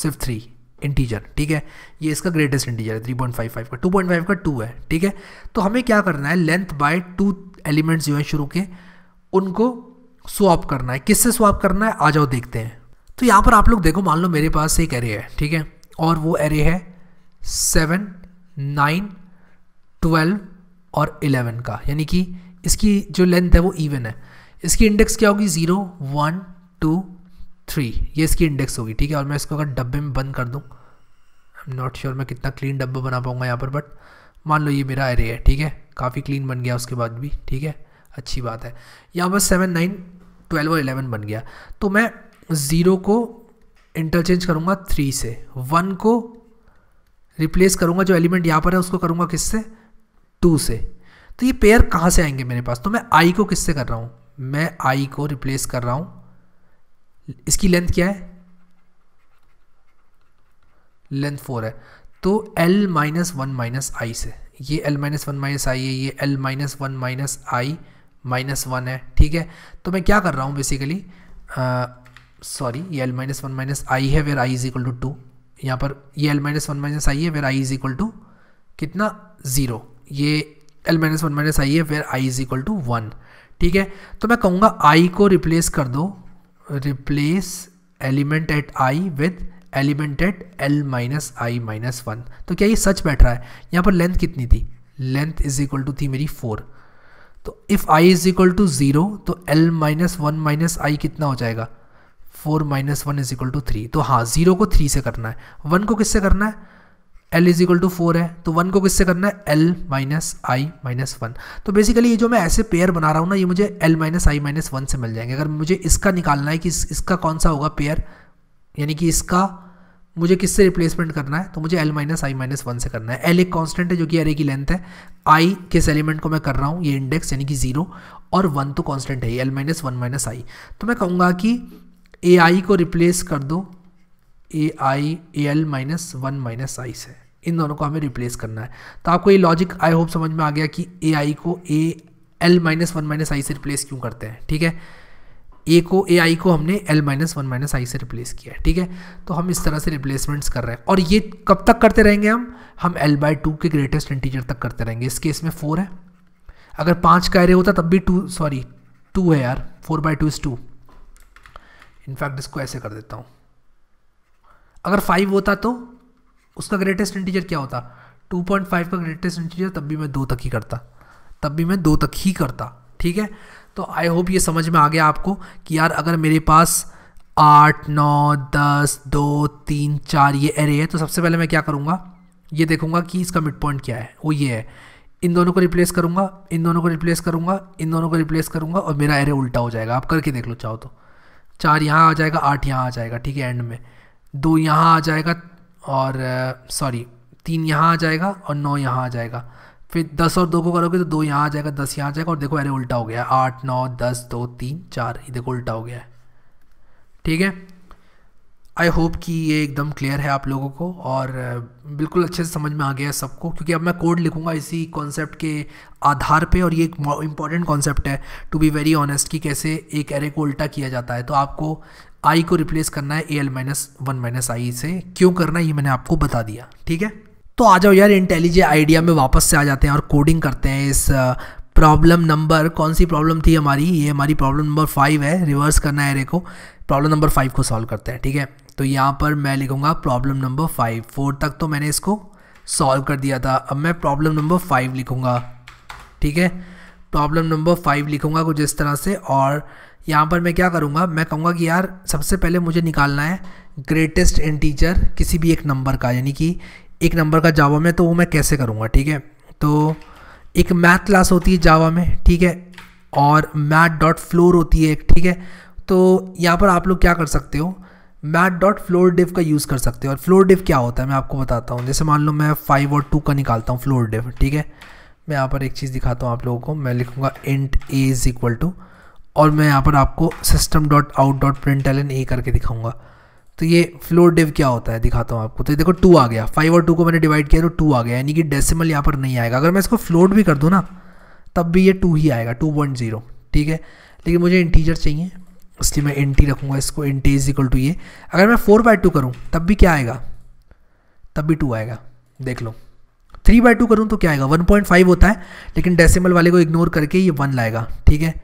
[SPEAKER 1] सिर्फ थ्री इंटीजर ठीक है ये इसका ग्रेटेस्ट इंटीजर है थ्री पॉइंट फाइव फाइव का टू पॉइंट फाइव का टू है ठीक है तो हमें क्या करना है लेंथ बाय टू एलिमेंट्स जो हैं शुरू के उनको स्वाप करना है किससे स्वाप करना है आ जाओ देखते हैं तो यहाँ पर आप लोग देखो मान लो मेरे पास एक एरे है ठीक है और वो एरे है सेवन नाइन ट्वेल्व और इलेवन का यानी कि इसकी जो लेंथ है वो इवन है इसकी इंडेक्स क्या होगी ज़ीरो वन टू थ्री ये इसकी इंडेक्स होगी ठीक है और मैं इसको अगर डब्बे में बंद कर दूँ आई एम नॉट श्योर मैं कितना क्लीन डब्बा बना पाऊँगा यहाँ पर बट मान लो ये मेरा एरे है ठीक है काफ़ी क्लीन बन गया उसके बाद भी ठीक है अच्छी बात है यहाँ पर सेवन नाइन ट्वेल्व और एलेवन बन गया तो मैं ज़ीरो को इंटरचेंज करूँगा थ्री से वन को रिप्लेस करूँगा जो एलिमेंट यहाँ पर है उसको करूँगा किससे टू से तो ये पेयर कहाँ से आएंगे मेरे पास तो मैं आई को किससे कर रहा हूँ मैं आई को रिप्लेस कर रहा हूँ इसकी लेंथ क्या है लेंथ फोर है तो एल माइनस वन माइनस आई से ये l minus one minus i है ये एल माइनस वन माइनस आई माइनस वन है ठीक है तो मैं क्या कर रहा हूँ बेसिकली सॉरी ये l minus one minus i है where i is equal to two यहाँ पर ये l minus one minus i है where i is equal to कितना ज़ीरो ये l minus one minus i है where i is equal to one ठीक है तो मैं कहूँगा आई को रिप्लेस कर दो replace element at i with element at l minus I minus one तो क्या ये सच बैठ रहा है यहाँ पर लेंथ कितनी थी लेंथ इज इक्वल टू थी मेरी फोर तो if i is equal to zero तो l minus one minus i कितना हो जाएगा four minus one is equal to three तो हाँ ज़ीरो को थ्री से करना है वन को किससे करना है l is equal to four है तो वन को किससे करना है एल माइनस आई माइनस वन तो बेसिकली ये जो मैं ऐसे पेयर बना रहा हूँ ना ये मुझे एल माइनस आई माइनस वन से मिल जाएंगे अगर मुझे इसका निकालना है कि इस, इसका कौन सा होगा पेयर यानी कि इसका मुझे किससे रिप्लेसमेंट करना है तो मुझे एल माइनस आई माइनस वन से करना है एल एक कांस्टेंट है जो कि अरे की लेंथ है आई किस एलिमेंट को मैं कर रहा हूँ ये इंडेक्स यानी कि जीरो और वन तो कांस्टेंट है l minus one minus i तो मैं कहूँगा कि ए आई को रिप्लेस कर दो a I A L minus one minus आई से इन दोनों को हमें रिप्लेस करना है तो आपको ये लॉजिक आई होप समझ में आ गया कि ए आई को a L minus one minus आई से रिप्लेस क्यों करते हैं ठीक है ए को ए आई को हमने एल माइनस वन माइनस आई से रिप्लेस किया है ठीक है तो हम इस तरह से रिप्लेसमेंट्स कर रहे हैं और ये कब तक करते रहेंगे हम हम एल बाई टू के ग्रेटेस्ट इंटीजर तक करते रहेंगे इस केस में फोर है अगर पाँच का एरे होता तब भी टू सॉरी टू है यार four by two is two in fact इसको ऐसे कर देता हूँ अगर फाइव होता तो उसका ग्रेटेस्ट इंटीजर क्या होता टू पॉइंट फाइव का ग्रेटेस्ट इंटीजर तब भी मैं दो तक ही करता तब भी मैं दो तक ही करता ठीक है तो आई होप ये समझ में आ गया आपको कि यार अगर मेरे पास आठ नौ दस दो तीन चार ये एरे है तो सबसे पहले मैं क्या करूँगा ये देखूँगा कि इसका मिड पॉइंट क्या है वो ये है इन दोनों को रिप्लेस करूँगा इन दोनों को रिप्लेस करूँगा इन दोनों को रिप्लेस करूँगा और मेरा एरे उल्टा हो जाएगा आप करके देख लो चाहो तो चार यहाँ आ जाएगा आठ यहाँ आ जाएगा ठीक है एंड में दो यहाँ आ जाएगा और सॉरी तीन यहाँ आ जाएगा और नौ यहाँ आ जाएगा फिर दस और दो को करोगे तो दो यहाँ आ जाएगा दस यहाँ आ जाएगा और देखो अरे उल्टा हो गया आठ नौ दस दो तीन चार ये देखो उल्टा हो गया है ठीक है आई होप कि ये एकदम क्लियर है आप लोगों को और बिल्कुल अच्छे से समझ में आ गया है सबको क्योंकि अब मैं कोड लिखूंगा इसी कॉन्सेप्ट के आधार पे और ये एक इंपॉर्टेंट कॉन्सेप्ट है टू बी वेरी ऑनेस्ट कि कैसे एक एरे को उल्टा किया जाता है तो आपको आई को रिप्लेस करना है A L minus one minus आई से क्यों करना है ये मैंने आपको बता दिया ठीक है तो आ जाओ यार इंटेलिजे आइडिया में वापस से आ जाते हैं और कोडिंग करते हैं इस प्रॉब्लम नंबर कौन सी प्रॉब्लम थी हमारी ये हमारी प्रॉब्लम नंबर फाइव है रिवर्स करना है एरे को प्रॉब्लम नंबर फाइव को सॉल्व करते हैं ठीक है तो यहाँ पर मैं लिखूँगा प्रॉब्लम नंबर फाइव फोर तक तो मैंने इसको सॉल्व कर दिया था अब मैं प्रॉब्लम नंबर फाइव लिखूँगा ठीक है प्रॉब्लम नंबर फाइव लिखूँगा कुछ इस तरह से और यहाँ पर मैं क्या करूँगा मैं कहूँगा कि यार सबसे पहले मुझे निकालना है ग्रेटेस्ट इंटीजर किसी भी एक नंबर का यानी कि एक नंबर का जावा में तो वो मैं कैसे करूँगा ठीक है तो एक मैथ क्लास होती है जावा में ठीक है और मैथ डॉट फ्लोर होती है एक ठीक है तो यहाँ पर आप लोग क्या कर सकते हो मैथ डॉट फ्लोर डिव का यूज़ कर सकते हो और फ्लोर डिव क्या होता है मैं आपको बताता हूँ जैसे मान लो मैं फाइव और टू का निकालता हूँ फ्लोर डिव ठीक है मैं यहाँ पर एक चीज़ दिखाता हूँ आप लोगों को मैं लिखूँगा int A is equal to और मैं यहाँ पर आपको system dot out dot print L N A करके दिखाऊँगा तो ये फ्लोर डिव क्या होता है दिखाता हूँ आपको तो ये देखो टू आ गया फाइव और टू को मैंने डिवाइड किया तो टू आ गया यानी कि डेसिमल यहाँ पर नहीं आएगा अगर मैं इसको फ्लोट भी कर दूँ ना तब भी ये टू ही आएगा टू पॉइंट जीरो ठीक है लेकिन मुझे इंटीजर चाहिए इसलिए मैं एंटी रखूँगा इसको एंटी इज इक्वल टू ये अगर मैं फोर बाई टू करूँ तब भी क्या आएगा तब भी टू आएगा देख लो थ्री बाई टू करूँ तो क्या आएगा वन पॉइंट फाइव होता है लेकिन डेसिमल वाले को इग्नोर करके ये वन लाएगा ठीक है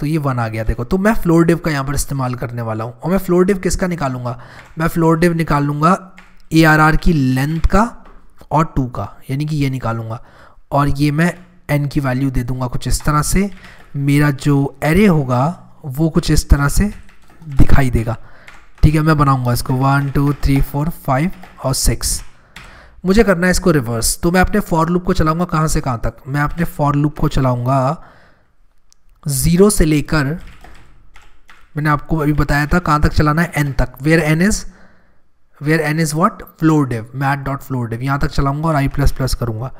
[SPEAKER 1] तो ये वन आ गया देखो तो मैं फ्लोर डिव का यहाँ पर इस्तेमाल करने वाला हूँ और मैं फ्लोर डिव किसका निकालूंगा मैं फ्लोर डिव निकालूंगा ए आर आर की लेंथ का और टू का यानी कि ये निकालूंगा और ये मैं एन की वैल्यू दे दूंगा कुछ इस तरह से मेरा जो एरे होगा वो कुछ इस तरह से दिखाई देगा ठीक है मैं बनाऊंगा इसको one two three four five और सिक्स मुझे करना है इसको रिवर्स तो मैं अपने फॉर लूप को चलाऊंगा कहाँ से कहाँ तक मैं अपने फॉर लूप को चलाऊंगा ज़ीरो से लेकर मैंने आपको अभी बताया था कहाँ तक चलाना है एन तक where N is where N is what floor div math dot floor div यहाँ तक चलाऊंगा और आई प्लस प्लस करूँगा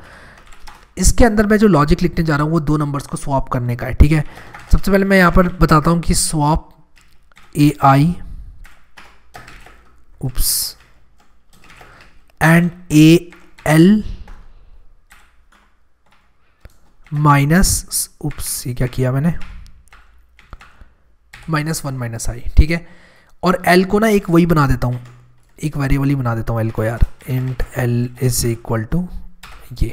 [SPEAKER 1] इसके अंदर मैं जो लॉजिक लिखने जा रहा हूँ वो दो नंबर्स को स्वाप करने का है ठीक है सबसे पहले मैं यहाँ पर बताता हूँ कि swap A I oops and A L minus oops ये क्या किया मैंने माइनस वन माइनस आई ठीक है और एल को ना एक वही बना देता हूँ एक वेरिएबल ही बना देता हूँ एल को यार int L is equal to ये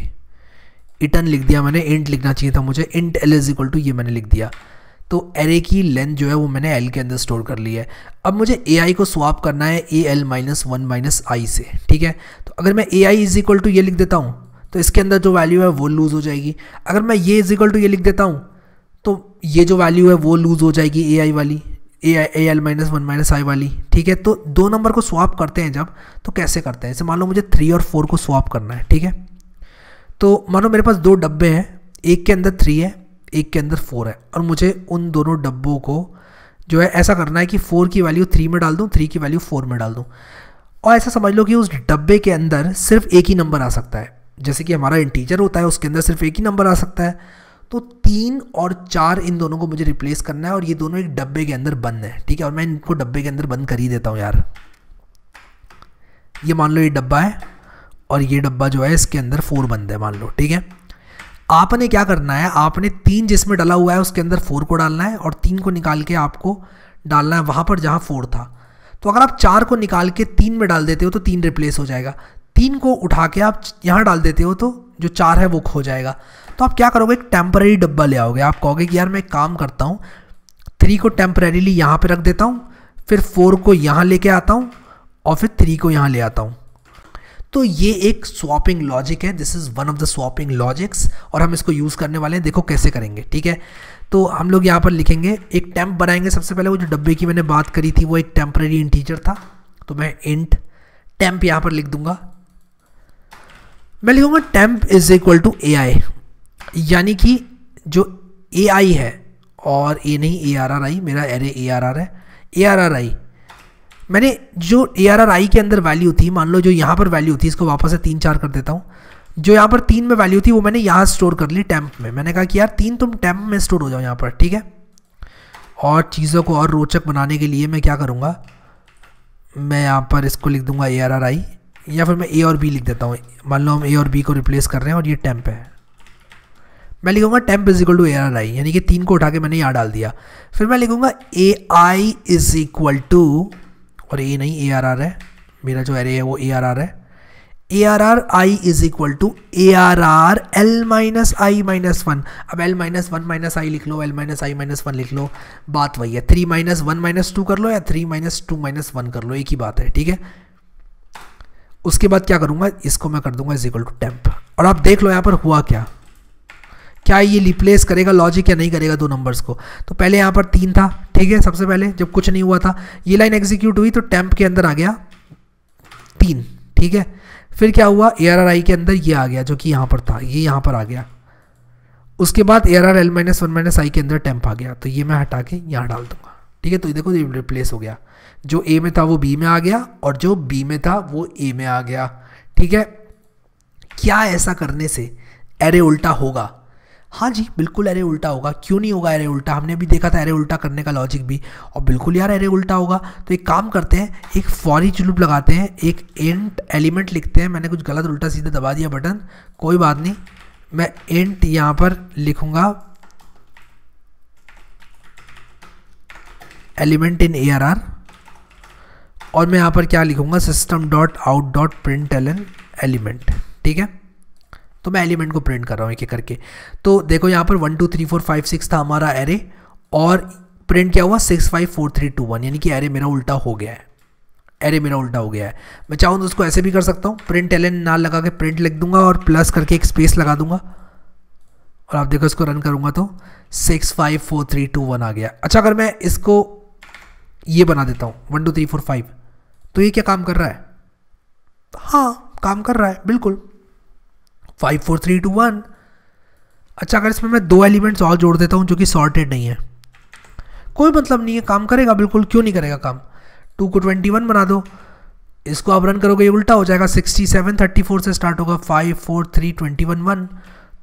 [SPEAKER 1] इटन लिख दिया मैंने इंट लिखना चाहिए था मुझे int L is equal to ये मैंने लिख दिया तो एरे की लेंथ जो है वो मैंने एल के अंदर स्टोर कर ली है अब मुझे ए आई को स्वाप करना है A L minus one minus आई से ठीक है तो अगर मैं A I is equal to ये लिख देता हूँ तो इसके अंदर जो वैल्यू है वो लूज़ हो जाएगी अगर मैं ये इजिकल टू ये लिख देता हूँ तो ये जो वैल्यू है वो लूज़ हो जाएगी ए आई वाली A I A L minus one minus I वाली ठीक है तो दो नंबर को स्वाप करते हैं जब तो कैसे करते हैं जैसे मान लो मुझे थ्री और फोर को स्वाप करना है ठीक है तो मान लो मेरे पास दो डब्बे हैं एक के अंदर थ्री है एक के अंदर फोर है और मुझे उन दोनों डब्बों को जो है ऐसा करना है कि फ़ोर की वैल्यू थ्री में डाल दूँ थ्री की वैल्यू फ़ोर में डाल दूँ और ऐसा समझ लो कि उस डब्बे के अंदर सिर्फ एक ही नंबर आ सकता है जैसे कि हमारा इंटीजर होता है उसके अंदर सिर्फ एक ही नंबर आ सकता है तो तीन और चार इन दोनों को मुझे रिप्लेस करना है और ये दोनों एक डब्बे के अंदर बंद है ठीक है और मैं इनको डब्बे के अंदर बंद कर ही देता हूँ यार ये मान लो ये डब्बा है और ये डब्बा जो है इसके अंदर फोर बंद है मान लो ठीक है आपने क्या करना है आपने तीन जिसमें डला हुआ है उसके अंदर फोर को डालना है और तीन को निकाल के आपको डालना है वहाँ पर जहाँ फोर था तो अगर आप चार को निकाल के तीन में डाल देते हो तो तीन रिप्लेस हो जाएगा तीन को उठा के आप यहाँ डाल देते हो तो जो चार है वो खो जाएगा तो आप क्या करोगे एक टेम्प्रेरी डब्बा ले आओगे आप कहोगे कि यार मैं एक काम करता हूँ थ्री को टेम्प्रेरीली यहाँ पर रख देता हूँ फिर फोर को यहाँ लेके आता हूँ और फिर थ्री को यहाँ ले आता हूँ तो ये एक स्वॉपिंग लॉजिक है this is one of the swapping logics और हम इसको यूज़ करने वाले हैं देखो कैसे करेंगे ठीक है तो हम लोग यहाँ पर लिखेंगे एक टैंप बनाएंगे सबसे पहले वो जो डब्बे की मैंने बात करी थी वो एक टेम्प्रेरी इंटीजर था तो मैं इंट टेम्प यहाँ पर लिख दूंगा मैं लिखूँगा temp is equal to A I यानी कि जो ए आई है और ए नहीं ए आर आर आई मेरा एरे ए आर आर है ए आर आर आई मैंने जो ए आर आर आई के अंदर वैल्यू थी मान लो जो यहाँ पर वैल्यू थी इसको वापस से तीन चार कर देता हूँ जो यहाँ पर तीन में वैल्यू थी वो मैंने यहाँ स्टोर कर ली टैम्प में मैंने कहा कि यार तीन तुम टैम्प में स्टोर हो जाओ यहाँ पर ठीक है और चीज़ों को और रोचक बनाने के लिए मैं क्या करूँगा मैं यहाँ पर इसको लिख दूँगा ए आर आर आई या फिर मैं ए और बी लिख देता हूँ मान लो हम ए और बी को रिप्लेस कर रहे हैं और ये टेम्प है मैं लिखूंगा temp is equal to A R I यानी कि तीन को उठा के मैंने यहाँ डाल दिया फिर मैं लिखूंगा A I is equal to और ए नहीं ए आर आर है मेरा जो एरे है वो ए आर आर है A R R I is equal to A R R L minus I minus one अब L minus one minus I लिख लो एल माइनस आई माइनस वन लिख लो बात वही है three minus one minus two कर लो या three minus two minus one कर लो एक ही बात है ठीक है उसके बाद क्या करूँगा इसको मैं कर दूंगा इज इक्वल टू टेम्प और आप देख लो यहाँ पर हुआ क्या क्या ये रिप्लेस करेगा लॉजिक या नहीं करेगा दो नंबर्स को तो पहले यहाँ पर तीन था ठीक है सबसे पहले जब कुछ नहीं हुआ था ये लाइन एग्जीक्यूट हुई तो टेम्प के अंदर आ गया तीन ठीक है फिर क्या हुआ ए आर आर आई के अंदर ये आ गया जो कि यहाँ पर था ये यहाँ पर आ गया उसके बाद A R R L minus one minus I के अंदर टेम्प आ गया तो ये मैं हटा के यहाँ डाल दूंगा ठीक है तो ये देखो ये रिप्लेस हो गया जो ए में था वो बी में आ गया और जो बी में था वो ए में आ गया ठीक है क्या ऐसा करने से एरे उल्टा होगा हाँ जी बिल्कुल एरे उल्टा होगा क्यों नहीं होगा एरे उल्टा हमने भी देखा था एरे उल्टा करने का लॉजिक भी और बिल्कुल यार एरे उल्टा होगा तो एक काम करते हैं एक फॉरी चुलूप लगाते हैं एक एंट एलिमेंट लिखते हैं मैंने कुछ गलत उल्टा सीधा दबा दिया बटन कोई बात नहीं मैं एंट यहाँ पर लिखूँगा element in A R R और मैं यहाँ पर क्या लिखूँगा system dot out dot print L N element ठीक है तो मैं एलिमेंट को प्रिंट कर रहा हूँ एक एक करके तो देखो यहाँ पर one two three four five six था हमारा एरे और प्रिंट क्या हुआ six five four three two one यानी कि एरे मेरा उल्टा हो गया है एरे मेरा उल्टा हो गया है मैं चाहूँ तो उसको ऐसे भी कर सकता हूँ प्रिंट एल एन ना लगा के प्रिंट लिख दूंगा और प्लस करके एक स्पेस लगा दूंगा और आप देखो इसको रन करूँगा तो six five four three two one आ गया अच्छा अगर मैं इसको ये बना देता हूँ one two three four five तो ये क्या काम कर रहा है हाँ काम कर रहा है बिल्कुल five four three two one अच्छा अगर इसमें मैं दो एलिमेंट्स और जोड़ देता हूँ जो कि सॉर्टेड नहीं है कोई मतलब नहीं है काम करेगा बिल्कुल क्यों नहीं करेगा काम टू को ट्वेंटी वन बना दो इसको आप रन करोगे ये उल्टा हो जाएगा सिक्सटी सेवन थर्टी फोर से स्टार्ट होगा five four three twenty one one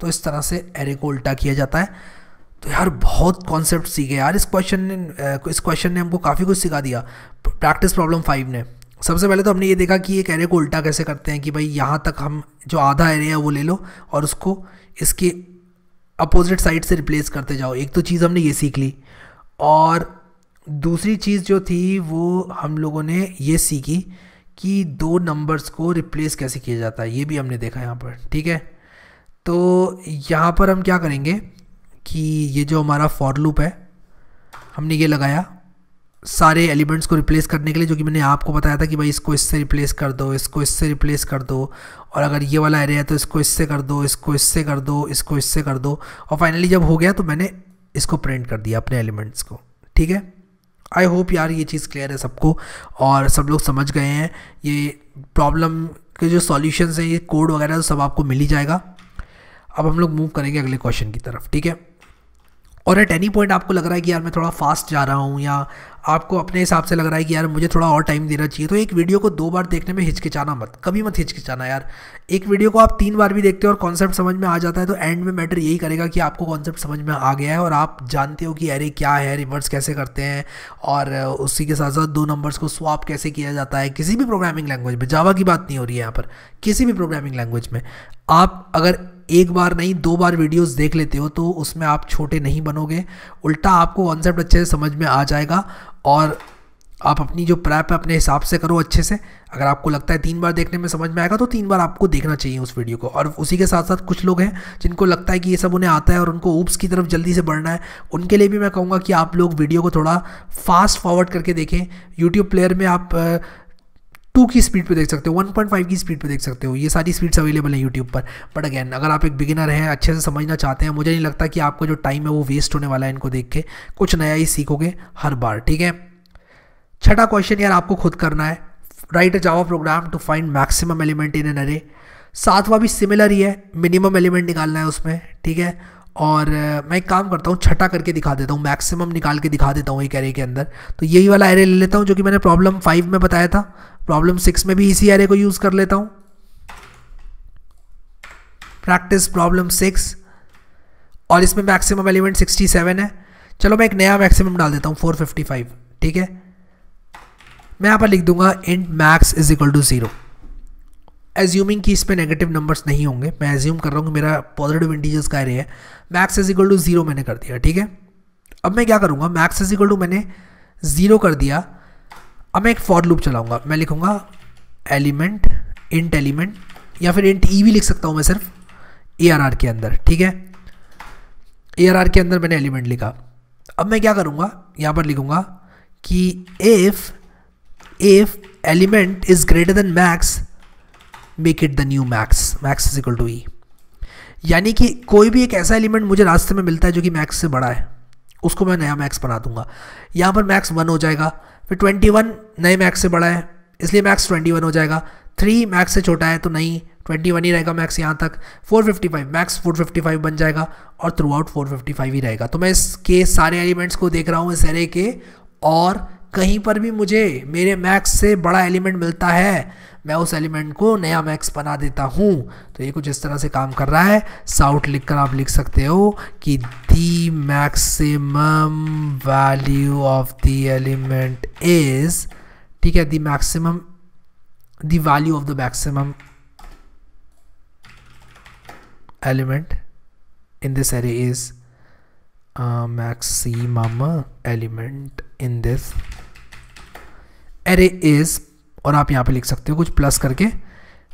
[SPEAKER 1] तो इस तरह से एरे को उल्टा किया जाता है तो यार बहुत कॉन्सेप्ट सीखे यार इस क्वेश्चन ने इस क्वेश्चन ने हमको काफ़ी कुछ सिखा दिया प्रैक्टिस प्रॉब्लम फाइव ने सबसे पहले तो हमने ये देखा कि एक एरे को उल्टा कैसे करते हैं कि भाई यहाँ तक हम जो आधा एरे है वो ले लो और उसको इसके अपोजिट साइड से रिप्लेस करते जाओ एक तो चीज़ हमने ये सीख ली और दूसरी चीज़ जो थी वो हम लोगों ने ये सीखी कि दो नंबर्स को रिप्लेस कैसे किया जाता है ये भी हमने देखा यहाँ पर ठीक है तो यहाँ पर हम क्या करेंगे कि ये जो हमारा फॉर लूप है हमने ये लगाया सारे एलिमेंट्स को रिप्लेस करने के लिए जो कि मैंने आपको बताया था कि भाई इसको इससे रिप्लेस कर दो इसको इससे रिप्लेस कर दो और अगर ये वाला एरिया है तो इसको इससे कर दो इसको इससे कर दो इसको इससे कर दो और फाइनली जब हो गया तो मैंने इसको प्रिंट कर दिया अपने एलिमेंट्स को ठीक है आई होप यार ये चीज़ क्लियर है सबको और सब लोग समझ गए हैं ये प्रॉब्लम के जो सॉल्यूशंस हैं ये कोड वगैरह तो सब आपको मिल ही जाएगा अब हम लोग मूव करेंगे अगले क्वेश्चन की तरफ ठीक है और एट एनी पॉइंट आपको लग रहा है कि यार मैं थोड़ा फास्ट जा रहा हूँ या आपको अपने हिसाब से लग रहा है कि यार मुझे थोड़ा और टाइम देना चाहिए तो एक वीडियो को दो बार देखने में हिचकिचाना मत कभी मत हिचकिचाना यार एक वीडियो को आप तीन बार भी देखते हो और कॉन्सेप्ट समझ में आ जाता है तो एंड में मैटर यही करेगा कि आपको कॉन्सेप्ट समझ में आ गया है और आप जानते हो कि अरे क्या है रिवर्स कैसे करते हैं और उसी के साथ साथ दो नंबर्स को स्वाप कैसे किया जाता है किसी भी प्रोग्रामिंग लैंग्वेज में जावा की बात नहीं हो रही है यहाँ पर किसी भी प्रोग्रामिंग लैंग्वेज में आप अगर एक बार नहीं दो बार वीडियोस देख लेते हो तो उसमें आप छोटे नहीं बनोगे उल्टा आपको कॉन्सेप्ट अच्छे से समझ में आ जाएगा और आप अपनी जो प्रैप है अपने हिसाब से करो अच्छे से अगर आपको लगता है तीन बार देखने में समझ में आएगा तो तीन बार आपको देखना चाहिए उस वीडियो को और उसी के साथ साथ कुछ लोग हैं जिनको लगता है कि ये सब उन्हें आता है और उनको ऊप्स की तरफ जल्दी से बढ़ना है उनके लिए भी मैं कहूँगा कि आप लोग वीडियो को थोड़ा फास्ट फॉरवर्ड करके देखें यूट्यूब प्लेयर में आप टू की स्पीड पे देख सकते हो 1.5 की स्पीड पे देख सकते हो ये सारी स्पीड्स अवेलेबल है यूट्यूब पर बट अगेन अगर आप एक बिगिनर हैं अच्छे से समझना चाहते हैं मुझे नहीं लगता कि आपका जो टाइम है वो वेस्ट होने वाला है इनको देख के कुछ नया ही सीखोगे हर बार ठीक है छठा क्वेश्चन यार आपको खुद करना है write a Java program to find maximum element in an array सातवा भी सिमिलर ही है मिनिमम एलिमेंट निकालना है उसमें ठीक है और मैं एक काम करता हूँ छठा करके दिखा देता हूँ मैक्सिमम निकाल के दिखा देता हूँ एक एरे के अंदर तो यही वाला एरे ले लेता हूँ जो कि मैंने प्रॉब्लम फाइव में बताया था प्रॉब्लम सिक्स में भी इसी एरे को यूज़ कर लेता हूँ प्रैक्टिस प्रॉब्लम सिक्स और इसमें मैक्सिमम एलिमेंट सिक्सटी सेवन है चलो मैं एक नया मैक्सिमम डाल देता हूँ फोर फिफ्टी फाइव ठीक है मैं यहाँ पर लिख दूंगा int max is equal to zero assuming कि इस पर नेगेटिव नंबर्स नहीं होंगे मैं एज्यूम कर रहा हूँ कि मेरा पॉजिटिव इंटीजर्स का एरे है max is equal to zero मैंने कर दिया ठीक है अब मैं क्या करूँगा मैक्स इज इक्वल टू मैंने ज़ीरो कर दिया अब मैं एक फॉर लूप चलाऊँगा मैं लिखूंगा एलिमेंट इंट एलिमेंट या फिर इंट ई e भी लिख सकता हूँ मैं सिर्फ ए आर आर के अंदर ठीक है ए आर आर के अंदर मैंने एलिमेंट लिखा अब मैं क्या करूँगा यहाँ पर लिखूंगा कि if if element is greater than max make it the new max max is equal to E यानी कि कोई भी एक ऐसा एलिमेंट मुझे रास्ते में मिलता है जो कि मैक्स से बड़ा है उसको मैं नया मैक्स बना दूंगा यहाँ पर मैक्स वन हो जाएगा फिर ट्वेंटी वन नए मैक्स से बड़ा है इसलिए मैक्स ट्वेंटी वन हो जाएगा थ्री मैक्स से छोटा है तो नहीं ट्वेंटी वन ही रहेगा मैक्स यहाँ तक four fifty five max four fifty five बन जाएगा और throughout four fifty five ही रहेगा तो मैं इसके सारे एलिमेंट्स को देख रहा हूँ इस एरे के और कहीं पर भी मुझे मेरे मैक्स से बड़ा एलिमेंट मिलता है मैं उस एलिमेंट को नया मैक्स बना देता हूँ तो ये कुछ इस तरह से काम कर रहा है साउट लिख कर आप लिख सकते हो कि the maximum value of the element is ठीक है the maximum the value of the maximum element in this array is uh, element in this array is और आप यहाँ पे लिख सकते हो कुछ प्लस करके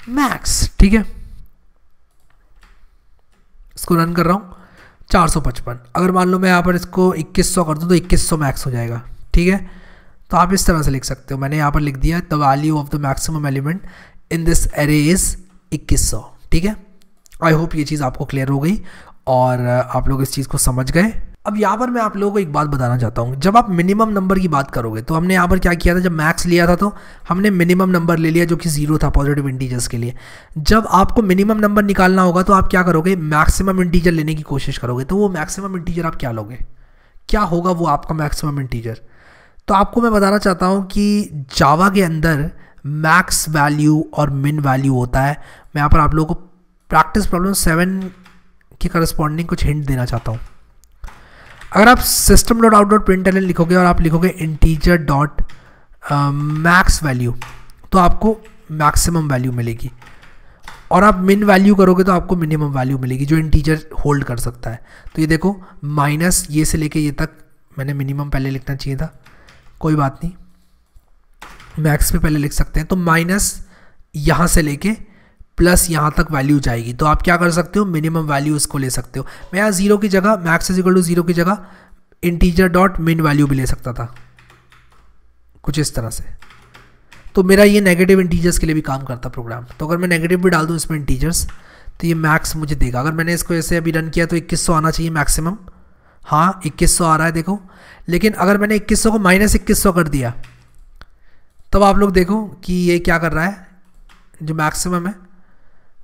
[SPEAKER 1] मैक्स ठीक है इसको रन कर रहा हूँ 455 अगर मान लो मैं यहाँ पर इसको 2100 कर दूँ तो 2100 मैक्स हो जाएगा ठीक है तो आप इस तरह से लिख सकते हो मैंने यहाँ पर लिख दिया the value of the maximum element in this array is 2100 ठीक है आई होप ये चीज़ आपको क्लियर हो गई और आप लोग इस चीज़ को समझ गए अब यहाँ पर मैं आप लोगों को एक बात बताना चाहता हूँ जब आप मिनिमम नंबर की बात करोगे तो हमने यहाँ पर क्या किया था जब मैक्स लिया था तो हमने मिनिमम नंबर ले लिया जो कि जीरो था पॉजिटिव इंटीजर्स के लिए जब आपको मिनिमम नंबर निकालना होगा तो आप क्या करोगे मैक्सिमम इंटीजर लेने की कोशिश करोगे तो वो मैक्सिमम इंटीजर आप क्या लोगे क्या होगा वो आपका मैक्सिमम इंटीजर तो आपको मैं बताना चाहता हूँ कि जावा के अंदर मैक्स वैल्यू और मिन वैल्यू होता है मैं यहाँ पर आप लोगों को प्रैक्टिस प्रॉब्लम सेवन के करस्पॉन्डिंग कुछ हिंट देना चाहता हूँ अगर आप system dot out dot print L लिखोगे और आप लिखोगे इंटीजर डॉट मैक्स वैल्यू तो आपको मैक्सिमम वैल्यू मिलेगी और आप मिन वैल्यू करोगे तो आपको मिनिमम वैल्यू मिलेगी जो इंटीजर होल्ड कर सकता है तो ये देखो माइनस ये से लेके ये तक मैंने मिनिमम पहले लिखना चाहिए था कोई बात नहीं मैक्स पे पहले लिख सकते हैं तो माइनस यहाँ से लेके प्लस यहाँ तक वैल्यू जाएगी तो आप क्या कर सकते हो मिनिमम वैल्यू इसको ले सकते हो मैं यहाँ जीरो की जगह max is equal to zero की जगह इंटीजर डॉट मिन वैल्यू भी ले सकता था कुछ इस तरह से तो मेरा ये नेगेटिव इंटीजर्स के लिए भी काम करता प्रोग्राम तो अगर मैं नेगेटिव भी डाल दूँ इसमें इंटीजर्स तो ये मैक्स मुझे देगा अगर मैंने इसको ऐसे अभी रन किया तो सौ आना चाहिए मैक्सिमम हाँ सौ आ रहा है देखो लेकिन अगर मैंने सौ को माइनस इक्कीस कर दिया तब आप लोग देखो कि ये क्या कर रहा है जो मैक्सिमम है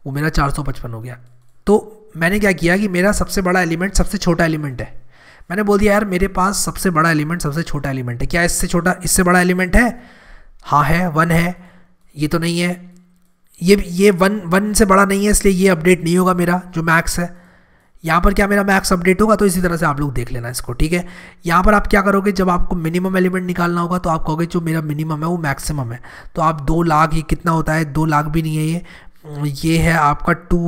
[SPEAKER 1] वो मेरा पचपन हो गया तो मैंने क्या किया कि मेरा सबसे बड़ा एलिमेंट सबसे छोटा एलिमेंट है मैंने बोल दिया यार मेरे पास सबसे बड़ा एलिमेंट सबसे छोटा एलिमेंट है क्या इससे छोटा इससे बड़ा एलिमेंट है हाँ है वन है ये तो नहीं है ये ये वन वन से बड़ा नहीं है इसलिए ये अपडेट नहीं होगा मेरा जो मैक्स है यहाँ पर क्या मेरा मैक्स अपडेट होगा तो इसी तरह से आप लोग देख लेना इसको ठीक है यहाँ पर आप क्या करोगे जब आपको मिनिमम एलिमेंट निकालना होगा तो आप कहोगे जो मेरा मिनिमम है वो मैक्सिमम है तो आप दो लाख ये कितना होता है दो लाख भी नहीं है ये ये है आपका टू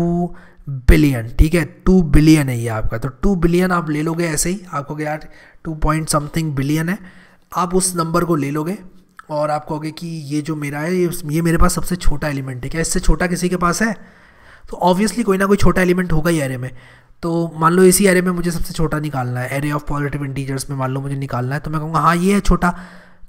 [SPEAKER 1] बिलियन ठीक है टू बिलियन है ये आपका तो टू बिलियन आप ले लोगे ऐसे ही आपको यार टू पॉइंट समथिंग बिलियन है आप उस नंबर को ले लोगे और आप कहोगे कि ये जो मेरा है ये मेरे पास सबसे छोटा एलिमेंट है क्या इससे छोटा किसी के पास है तो ऑब्वियसली कोई ना कोई छोटा एलिमेंट होगा ही एरे में तो मान लो इसी एरे में मुझे सबसे छोटा निकालना है एरे ऑफ पॉजिटिव इंटीजर्स में मान लो मुझे निकालना है तो मैं कहूँगा हाँ ये है छोटा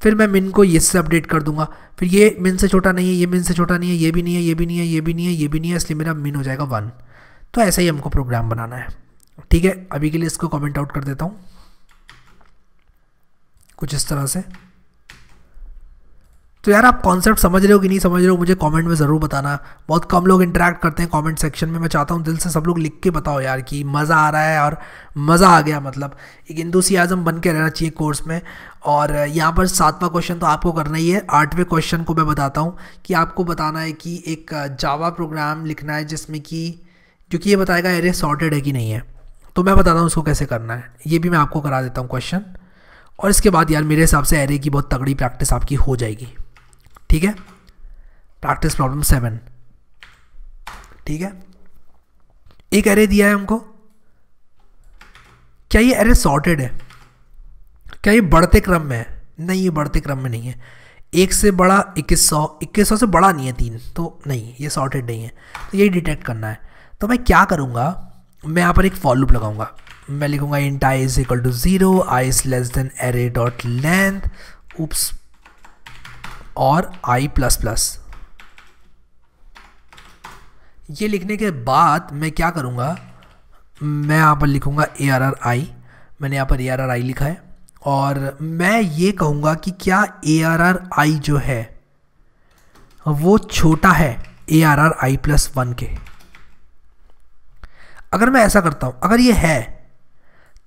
[SPEAKER 1] फिर मैं मिन को ये से अपडेट कर दूंगा फिर ये मिन से छोटा नहीं है ये मिन से छोटा नहीं है ये भी नहीं है ये भी नहीं है ये भी नहीं है ये भी नहीं है इसलिए मेरा मिन हो जाएगा वन तो ऐसा ही हमको प्रोग्राम बनाना है ठीक है अभी के लिए इसको कमेंट आउट कर देता हूँ कुछ इस तरह से तो यार आप कॉन्सेप्ट समझ रहे हो कि नहीं समझ रहे हो मुझे कमेंट में ज़रूर बताना बहुत कम लोग इंटरेक्ट करते हैं कमेंट सेक्शन में मैं चाहता हूँ दिल से सब लोग लिख के बताओ यार कि मज़ा आ रहा है और मज़ा आ गया मतलब एक हिंदू सी आजम बन के रहना चाहिए कोर्स में और यहाँ पर सातवां क्वेश्चन तो आपको करना ही है आठवें क्वेश्चन को मैं बताता हूँ कि आपको बताना है कि एक जावा प्रोग्राम लिखना है जिसमें कि क्योंकि ये बताएगा एरे सॉर्टेड है कि नहीं है तो मैं बताता हूँ उसको कैसे करना है ये भी मैं आपको करा देता हूँ क्वेश्चन और इसके बाद यार मेरे हिसाब से एरे की बहुत तगड़ी प्रैक्टिस आपकी हो जाएगी ठीक है प्रैक्टिस प्रॉब्लम सेवन ठीक है एक एरे दिया है हमको क्या ये एरे सॉर्टेड है क्या ये बढ़ते क्रम में है नहीं ये बढ़ते क्रम में नहीं है एक से बड़ा इक्कीस सौ इक्कीस सौ से बड़ा नहीं है तीन तो नहीं ये सॉर्टेड नहीं है तो यही डिटेक्ट करना है तो मैं क्या करूँगा मैं यहाँ पर एक फॉर लगाऊंगा मैं लिखूंगा int I is equal to zero I is less than array dot length oops और आई प्लस प्लस ये लिखने के बाद मैं क्या करूँगा मैं यहाँ पर लिखूँगा ए आर आर आई मैंने यहाँ पर ए आर आर आई लिखा है और मैं ये कहूँगा कि क्या ए आर आर आई जो है वो छोटा है A R R I plus one के अगर मैं ऐसा करता हूँ अगर ये है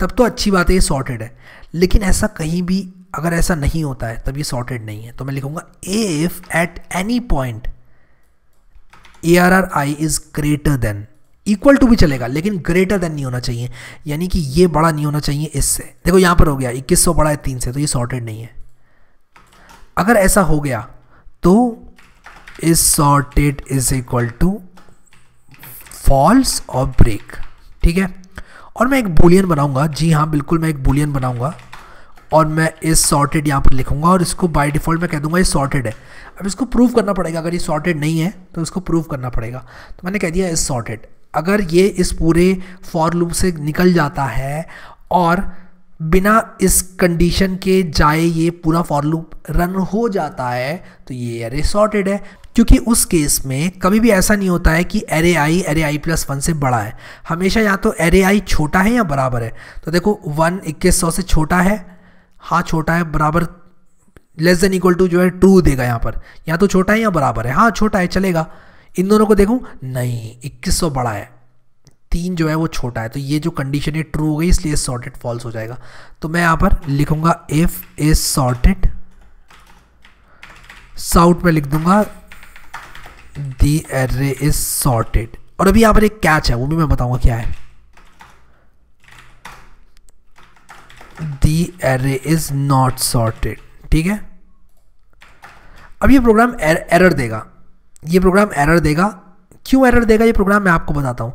[SPEAKER 1] तब तो अच्छी बात है ये सॉर्टेड है लेकिन ऐसा कहीं भी अगर ऐसा नहीं होता है तब ये सॉर्टेड नहीं है तो मैं लिखूंगा if at any point A R R I is greater than equal to भी चलेगा लेकिन ग्रेटर देन नहीं होना चाहिए यानी कि ये बड़ा नहीं होना चाहिए इससे देखो यहां पर हो गया इक्कीस सौ बड़ा है तीन से तो ये सॉर्टेड नहीं है अगर ऐसा हो गया तो is sorted is equal to false और ब्रेक ठीक है और मैं एक बुलियन बनाऊंगा जी हाँ बिल्कुल मैं एक बुलियन बनाऊंगा और मैं इस सॉर्टेड यहाँ पर लिखूंगा और इसको बाय डिफ़ॉल्ट मैं कह दूंगा ये सॉर्टेड है अब इसको प्रूव करना पड़ेगा अगर ये सॉर्टेड नहीं है तो इसको प्रूव करना पड़ेगा तो मैंने कह दिया इस सॉर्टेड अगर ये इस पूरे फॉर लूप से निकल जाता है और बिना इस कंडीशन के जाए ये पूरा फॉर लूप रन हो जाता है तो ये अरे सॉर्टेड है क्योंकि उस केस में कभी भी ऐसा नहीं होता है कि array I array I plus one से बड़ा है हमेशा या तो एरे आई छोटा है या बराबर है तो देखो वन इक्कीस सौ से छोटा है हाँ छोटा है बराबर लेस देन इक्वल टू जो है ट्रू देगा यहाँ पर या तो छोटा है या बराबर है हाँ छोटा है चलेगा इन दोनों को देखूँ नहीं इक्कीस सौ बड़ा है तीन जो है वो छोटा है तो ये जो कंडीशन है ट्रू हो गई इसलिए सॉर्टेड फॉल्स हो जाएगा तो मैं यहाँ पर लिखूंगा इफ़ इज सॉर्टेड साउट में लिख दूंगा दी एरे इज सॉर्टेड और अभी यहाँ पर एक कैच है वो भी मैं बताऊंगा क्या है the array is not sorted ठीक है अब ये प्रोग्राम एर, एरर देगा ये प्रोग्राम एरर देगा क्यों एरर देगा ये प्रोग्राम मैं आपको बताता हूँ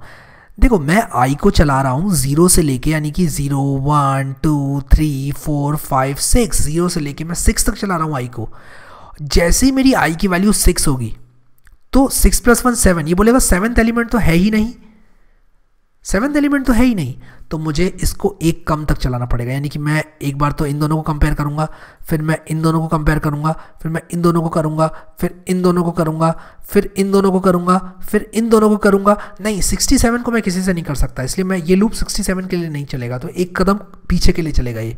[SPEAKER 1] देखो मैं आई को चला रहा हूँ ज़ीरो से लेके यानी कि zero one two three four five six zero से लेके मैं सिक्स तक चला रहा हूँ आई को जैसे ही मेरी आई की वैल्यू सिक्स होगी तो सिक्स प्लस वन सेवन ये बोलेगा सेवन्थ एलिमेंट तो है ही नहीं सेवन्थ एलिमेंट तो है ही नहीं तो मुझे इसको एक कम तक चलाना पड़ेगा यानी कि मैं एक बार तो इन दोनों को कंपेयर करूँगा फिर मैं इन दोनों को कंपेयर करूँगा फिर मैं इन दोनों को करूँगा फिर इन दोनों को करूँगा फिर इन दोनों को करूँगा फिर इन दोनों को करूँगा नहीं सिक्सटी सेवन को मैं किसी से नहीं कर सकता इसलिए मैं ये लूप सिक्सटी सेवन के लिए नहीं चलेगा तो एक कदम पीछे के लिए चलेगा ये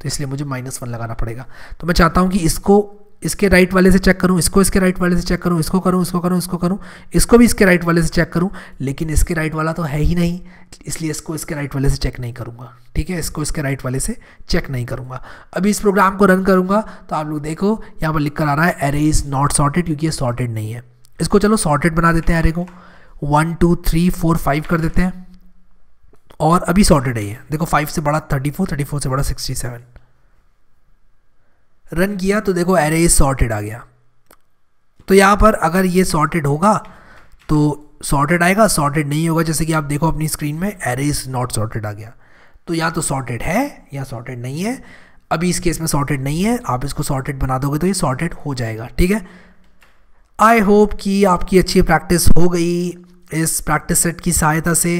[SPEAKER 1] तो इसलिए मुझे माइनस वन लगाना पड़ेगा तो मैं चाहता हूँ कि इसको इसके राइट वाले से चेक करूँ इसको इसके राइट वाले से चेक करूँ इसको करूँ इसको करूँ इसको करूँ इसको भी इसके राइट वाले से चेक करूँ लेकिन इसके राइट वाला तो है ही नहीं इसलिए इसको इसके राइट वाले से चेक नहीं करूँगा ठीक है इसको इसके राइट वाले से चेक नहीं करूँगा अभी इस प्रोग्राम को रन करूँगा तो आप लोग देखो यहाँ पर लिख कर आ रहा है एरे इज़ नॉट सॉर्टेड क्योंकि ये सॉर्टेड नहीं है इसको चलो सॉर्टेड बना देते हैं एरे को one two three four five कर देते हैं और अभी सॉर्टेड है ये देखो फाइव से बड़ा थर्टी फोर थर्टी फोर से बड़ा सिक्सटी सेवन रन किया तो देखो एरे इज सॉर्टेड आ गया तो यहाँ पर अगर ये सॉर्टेड होगा तो सॉर्टेड आएगा सॉर्टेड नहीं होगा जैसे कि आप देखो अपनी स्क्रीन में एरे इज नॉट सॉर्टेड आ गया तो या तो सॉर्टेड है या सॉर्टेड नहीं है अभी इस केस में सॉर्टेड नहीं है आप इसको सॉर्टेड बना दोगे तो ये सॉर्टेड हो जाएगा ठीक है आई होप कि आपकी अच्छी प्रैक्टिस हो गई इस प्रैक्टिस सेट की सहायता से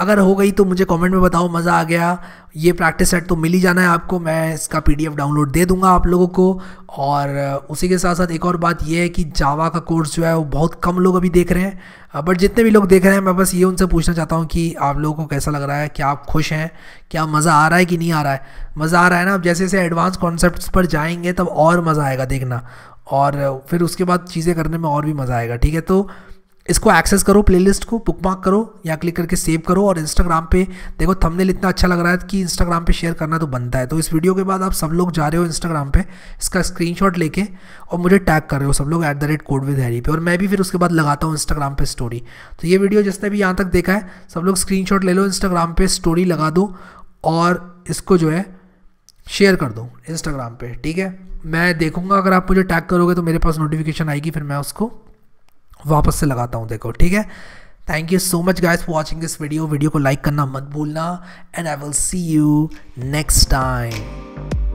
[SPEAKER 1] अगर हो गई तो मुझे कमेंट में बताओ मज़ा आ गया ये प्रैक्टिस सेट तो मिल ही जाना है आपको मैं इसका पीडीएफ डाउनलोड दे दूंगा आप लोगों को और उसी के साथ साथ एक और बात ये है कि जावा का कोर्स जो है वो बहुत कम लोग अभी देख रहे हैं बट जितने भी लोग देख रहे हैं मैं बस ये उनसे पूछना चाहता हूँ कि आप लोगों को कैसा लग रहा है क्या आप खुश हैं क्या मज़ा आ रहा है कि नहीं आ रहा है मज़ा आ रहा है ना आप जैसे जैसे एडवांस कॉन्सेप्ट पर जाएंगे तब और मज़ा आएगा देखना और फिर उसके बाद चीज़ें करने में और भी मज़ा आएगा ठीक है तो इसको एक्सेस करो प्लेलिस्ट को बुक मार्क करो या क्लिक करके सेव करो और इंस्टाग्राम पे देखो थंबनेल इतना अच्छा लग रहा है कि इंस्टाग्राम पे शेयर करना तो बनता है तो इस वीडियो के बाद आप सब लोग जा रहे हो इंस्टाग्राम पे इसका स्क्रीनशॉट लेके और मुझे टैग कर रहे हो सब लोग at the rate code with Harry पे और मैं भी फिर उसके बाद लगाता हूँ इंस्टाग्राम पर स्टोरी तो ये वीडियो जिसने भी यहाँ तक देखा है सब लोग स्क्रीन ले लो इंस्टाग्राम पर स्टोरी लगा दो और इसको जो है शेयर कर दो इंस्टाग्राम पर ठीक है मैं देखूँगा अगर आप मुझे टैग करोगे तो मेरे पास नोटिफिकेशन आएगी फिर मैं उसको वापस से लगाता हूँ देखो ठीक है thank you so much guys for watching this video video को लाइक करना मत भूलना and I will see you next time